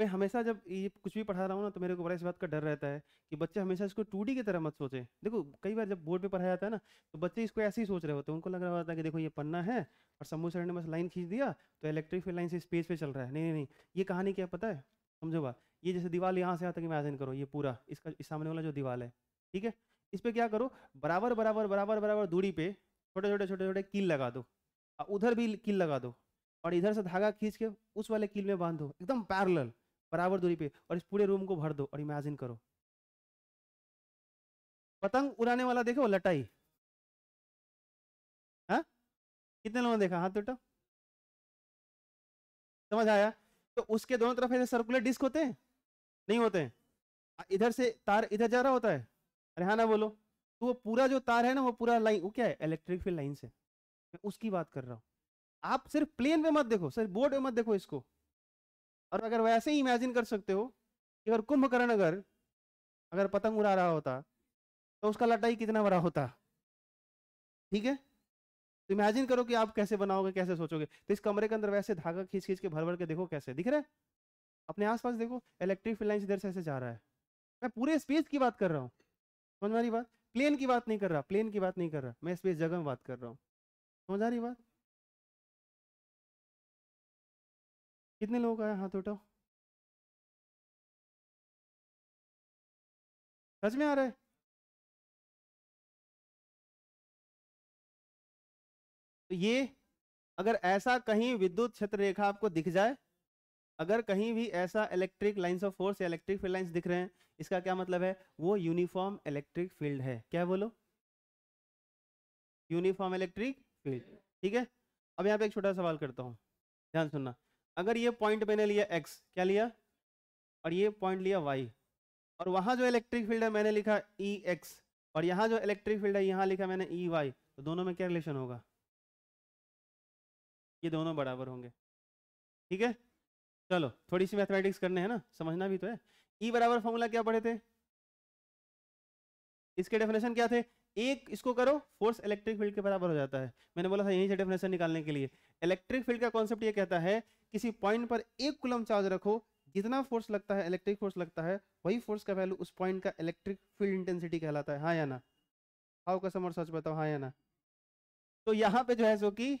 मैं हमेशा जब ये कुछ भी पढ़ा रहा हूँ ना तो मेरे को बड़ा इस बात का डर रहता है कि बच्चे हमेशा इसको टू की तरह मत सोचें देखो कई बार जब बोर्ड पे पढ़ाया जाता है ना तो बच्चे इसको ऐसे ही सोच रहे होते हैं उनको लग रहा होता है कि देखो ये पन्ना है और समूह सर ने बस लाइन खींच दिया तो इलेक्ट्रिक लाइन से स्पेस पर चल रहा है नहीं नहीं ये कहानी क्या पता है समझो बा ये जैसे दीवार यहाँ से आता है कि इमेजिन करो ये पूरा इसका इस सामने वाला जो दीवार है ठीक है इस पर क्या करो बराबर बराबर बराबर बराबर दूरी पे छोटे छोटे छोटे छोटे कील लगा दो उधर भी कील लगा दो और इधर से धागा खींच के उस वाले कील में बांध दो एकदम पैरल बराबर दूरी पे और इस पूरे रूम को भर दो और इमेजिन करो पतंग उड़ाने वाला देखो लटाई है हाँ? कितने लोगों ने देखा हाथ बेटा समझ आया तो उसके दोनों तरफ ऐसे सर्कुलर डिस्क होते हैं नहीं होते हैं इधर से तार इधर जा रहा होता है अरे हाँ ना बोलो तो वो पूरा जो तार है ना वो पूरा लाइन वो क्या है इलेक्ट्रिक फील्ड लाइन से मैं उसकी बात कर रहा हूँ आप सिर्फ प्लेन पे मत देखो सिर्फ बोर्ड पे मत देखो इसको और अगर वैसे ही इमेजिन कर सकते हो कि अगर कुंभकर्ण अगर अगर पतंग उड़ा रहा होता तो उसका लटाई कितना बड़ा होता ठीक है तो इमेजिन करो कि आप कैसे बनाओगे कैसे सोचोगे तो इस कमरे के अंदर वैसे धागा खींच खींच के भर भर के देखो कैसे दिख रहा है अपने आसपास देखो इलेक्ट्रिक फील्ड लाइन इधर से ऐसे जा रहा है मैं पूरे स्पेस की बात कर रहा हूँ समझ मारी बात प्लेन की बात नहीं कर रहा प्लेन की बात नहीं कर रहा मैं स्पेस जगह में बात कर रहा हूँ समझ आ रही बात कितने लोग आए हाथ उठाओ सच में आ रहा है तो ये अगर ऐसा कहीं विद्युत क्षेत्र रेखा आपको दिख जाए अगर कहीं भी ऐसा इलेक्ट्रिक लाइन्स ऑफ फोर्स या इलेक्ट्रिक फील्ड लाइन्स दिख रहे हैं इसका क्या मतलब है वो यूनिफॉर्म इलेक्ट्रिक फील्ड है क्या बोलो यूनिफॉर्म इलेक्ट्रिक फील्ड ठीक है अब यहाँ पे एक छोटा सवाल करता हूँ ध्यान सुनना अगर ये पॉइंट मैंने लिया एक्स क्या लिया और ये पॉइंट लिया वाई और वहाँ जो इलेक्ट्रिक फील्ड है मैंने लिखा ई e एक्स और यहाँ जो इलेक्ट्रिक फील्ड है यहाँ लिखा मैंने ई e वाई तो दोनों में क्या रिलेशन होगा ये दोनों बराबर होंगे ठीक है चलो थोड़ी सी मैथमेटिक्स करने है ना समझना भी तो है ई e बराबर फॉर्मूला क्या पढ़े थे इसके डेफिनेशन क्या थे एक इसको करो फोर्स इलेक्ट्रिक फील्ड के बराबर हो जाता है मैंने बोला था यहीं से डेफिनेशन निकालने के लिए इलेक्ट्रिक फील्ड का कॉन्सेप्ट ये कहता है किसी पॉइंट पर एक कुलम चार्ज रखो जितना फोर्स लगता है इलेक्ट्रिक फोर्स लगता है वही फोर्स का वैल्यू उस पॉइंट का इलेक्ट्रिक फील्ड इंटेंसिटी कहलाता है हाँ या ना हाउ कसम और सच बताओ हाँ या ना तो यहाँ पे जो है सो कि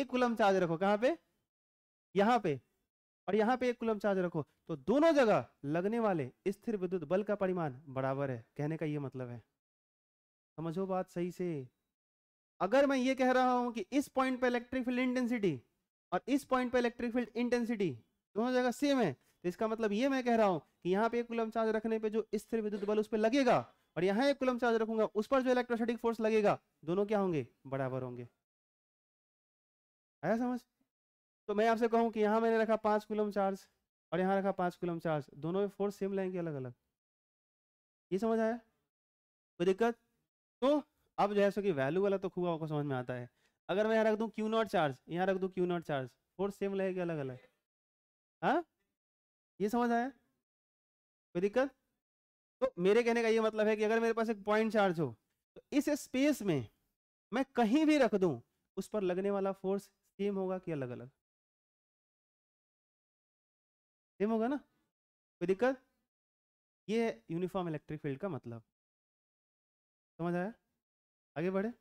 एक कुलम चार्ज रखो कहाँ पे यहाँ पे और यहाँ पे एक कुलम चार्ज रखो तो दोनों जगह लगने वाले स्थिर विद्युत बल का परिमाण बराबर है कहने का ये मतलब है समझो बात सही से अगर मैं ये कह रहा हूं कि इस पॉइंट पे इलेक्ट्रिक फील्ड इंटेंसिटी और इस पॉइंट पे इलेक्ट्रिक फील्ड इंटेंसिटी दोनों जगह सेम है तो इसका मतलब ये मैं कह रहा हूं कि यहाँ पे एक कुलम चार्ज रखने पे जो स्थिर विद्युत बल उस पर लगेगा और यहाँ एक कुलम चार्ज रखूंगा उस पर जो इलेक्ट्रोस्टैटिक फोर्स लगेगा दोनों क्या होंगे बराबर होंगे आया समझ तो मैं आपसे कहूँ कि यहाँ मैंने रखा पाँच कुलम चार्ज और यहाँ रखा पाँच कुलम चार्ज दोनों में फोर्स सेम लाएंगे अलग अलग ये समझ आया कोई दिक्कत तो अब जो है सो कि वैल्यू वाला तो खूब आपको समझ में आता है अगर मैं यहाँ रख दूँ क्यू नॉट चार्ज यहाँ रख दूँ q naught charge force same लगेगा अलग अलग हाँ ये समझ आया कोई दिक्कत तो मेरे कहने का ये मतलब है कि अगर मेरे पास एक पॉइंट चार्ज हो तो इस स्पेस में मैं कहीं भी रख दूँ उस पर लगने वाला फोर्स सेम होगा कि अलग अलग सेम होगा ना कोई दिक्कत ये है यूनिफॉर्म इलेक्ट्रिक फील्ड का मतलब समझ आया आगे बढ़े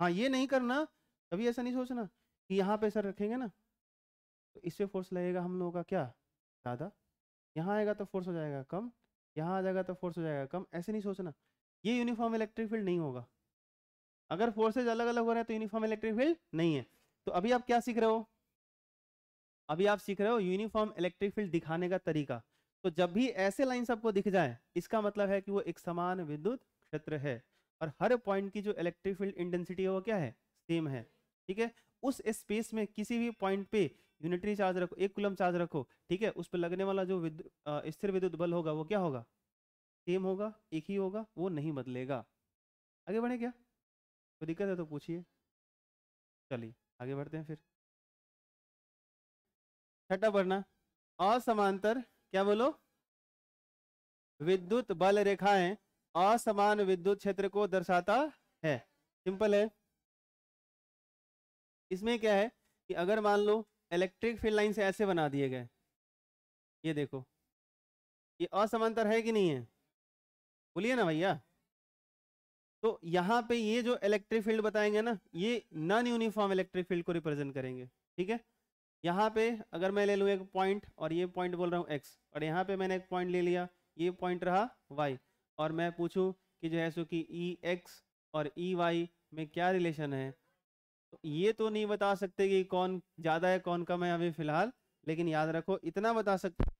हाँ ये नहीं करना कभी ऐसा नहीं सोचना कि यहाँ पे सर रखेंगे ना तो इससे फोर्स लगेगा हम लोगों का क्या ज़्यादा यहाँ आएगा तो फोर्स हो जाएगा कम यहाँ आ जाएगा तो फोर्स हो जाएगा कम ऐसे नहीं सोचना ये यूनिफॉर्म इलेक्ट्रिक फील्ड नहीं होगा अगर फोर्सेज अलग अलग हो रहे हैं तो यूनिफॉर्म इलेक्ट्रिक फील्ड नहीं है तो अभी आप क्या सीख रहे हो अभी आप सीख रहे हो यूनिफॉर्म इलेक्ट्रिक फील्ड दिखाने का तरीका तो जब भी ऐसे लाइन आपको दिख जाए इसका मतलब है कि वो एक समान विद्युत क्षेत्र है और हर पॉइंट की जो इलेक्ट्रिक फील्ड इंटेंसिटी है वो क्या है सेम है ठीक है उस स्पेस में किसी भी पॉइंट पे यूनिटरी चार्ज रखो एक कुलम चार्ज रखो ठीक है उस पर लगने वाला जो विद्युत स्थिर विद्युत बल होगा वो क्या होगा सेम होगा एक ही होगा वो नहीं बदलेगा आगे बढ़े क्या कोई दिक्कत है तो पूछिए चलिए आगे बढ़ते हैं फिर छठा पढ़ना असमांतर क्या बोलो विद्युत बल रेखाएं असमान विद्युत क्षेत्र को दर्शाता है सिंपल है इसमें क्या है कि अगर मान लो इलेक्ट्रिक फील्ड लाइन से ऐसे बना दिए गए ये देखो ये असमांतर है कि नहीं है बोलिए ना भैया तो यहाँ पे ये जो इलेक्ट्रिक फील्ड बताएंगे ना ये नॉन यूनिफॉर्म इलेक्ट्रिक फील्ड को रिप्रेजेंट करेंगे ठीक है यहाँ पे अगर मैं ले लूँ एक पॉइंट और ये पॉइंट बोल रहा हूँ एक्स और यहाँ पे मैंने एक पॉइंट ले लिया ये पॉइंट रहा वाई और मैं पूछूँ कि जो है सो कि ई e एक्स और ई e वाई में क्या रिलेशन है तो ये तो नहीं बता सकते कि कौन ज़्यादा है कौन कम है अभी फ़िलहाल लेकिन याद रखो इतना बता सकते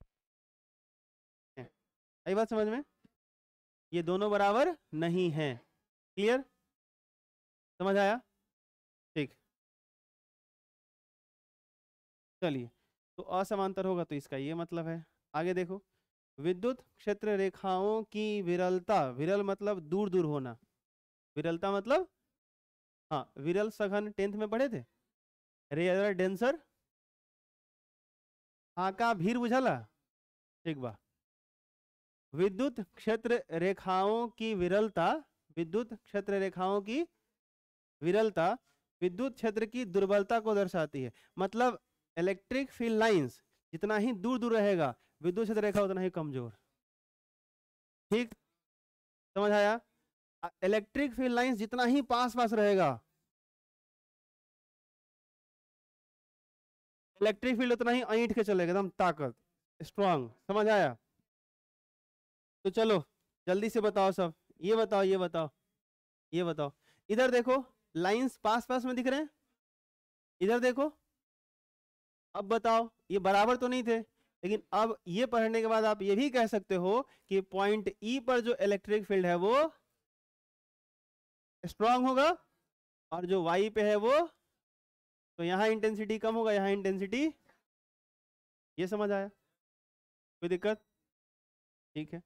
आई बात समझ में ये दोनों बराबर नहीं हैं क्लियर समझ आया ठीक चलिए तो असमांतर होगा तो इसका ये मतलब है आगे देखो विद्युत क्षेत्र रेखाओं की विरलता विरल मतलब दूर दूर होना विरलता मतलब हाँ विरल सघन टेंथ में पढ़े थे रेयर डेंसर आका भीर बुझाला ठीक बा विद्युत क्षेत्र रेखाओं की विरलता विद्युत क्षेत्र रेखाओं की विरलता विद्युत क्षेत्र की दुर्बलता को दर्शाती है मतलब इलेक्ट्रिक फील्ड लाइंस जितना ही दूर दूर रहेगा विद्युत क्षेत्र रेखा उतना ही कमजोर ठीक समझ आया इलेक्ट्रिक फील्ड लाइंस जितना ही पास पास रहेगा इलेक्ट्रिक फील्ड उतना ही अंट के चलेगा एकदम ताकत स्ट्रांग समझ आया तो चलो जल्दी से बताओ सब ये बताओ ये बताओ ये बताओ इधर देखो लाइंस पास पास में दिख रहे हैं इधर देखो अब बताओ ये बराबर तो नहीं थे लेकिन अब ये पढ़ने के बाद आप ये भी कह सकते हो कि पॉइंट ई e पर जो इलेक्ट्रिक फील्ड है वो स्ट्रांग होगा और जो वाई पे है वो तो यहां इंटेंसिटी कम होगा यहां इंटेंसिटी ये समझ आया कोई दिक्कत ठीक है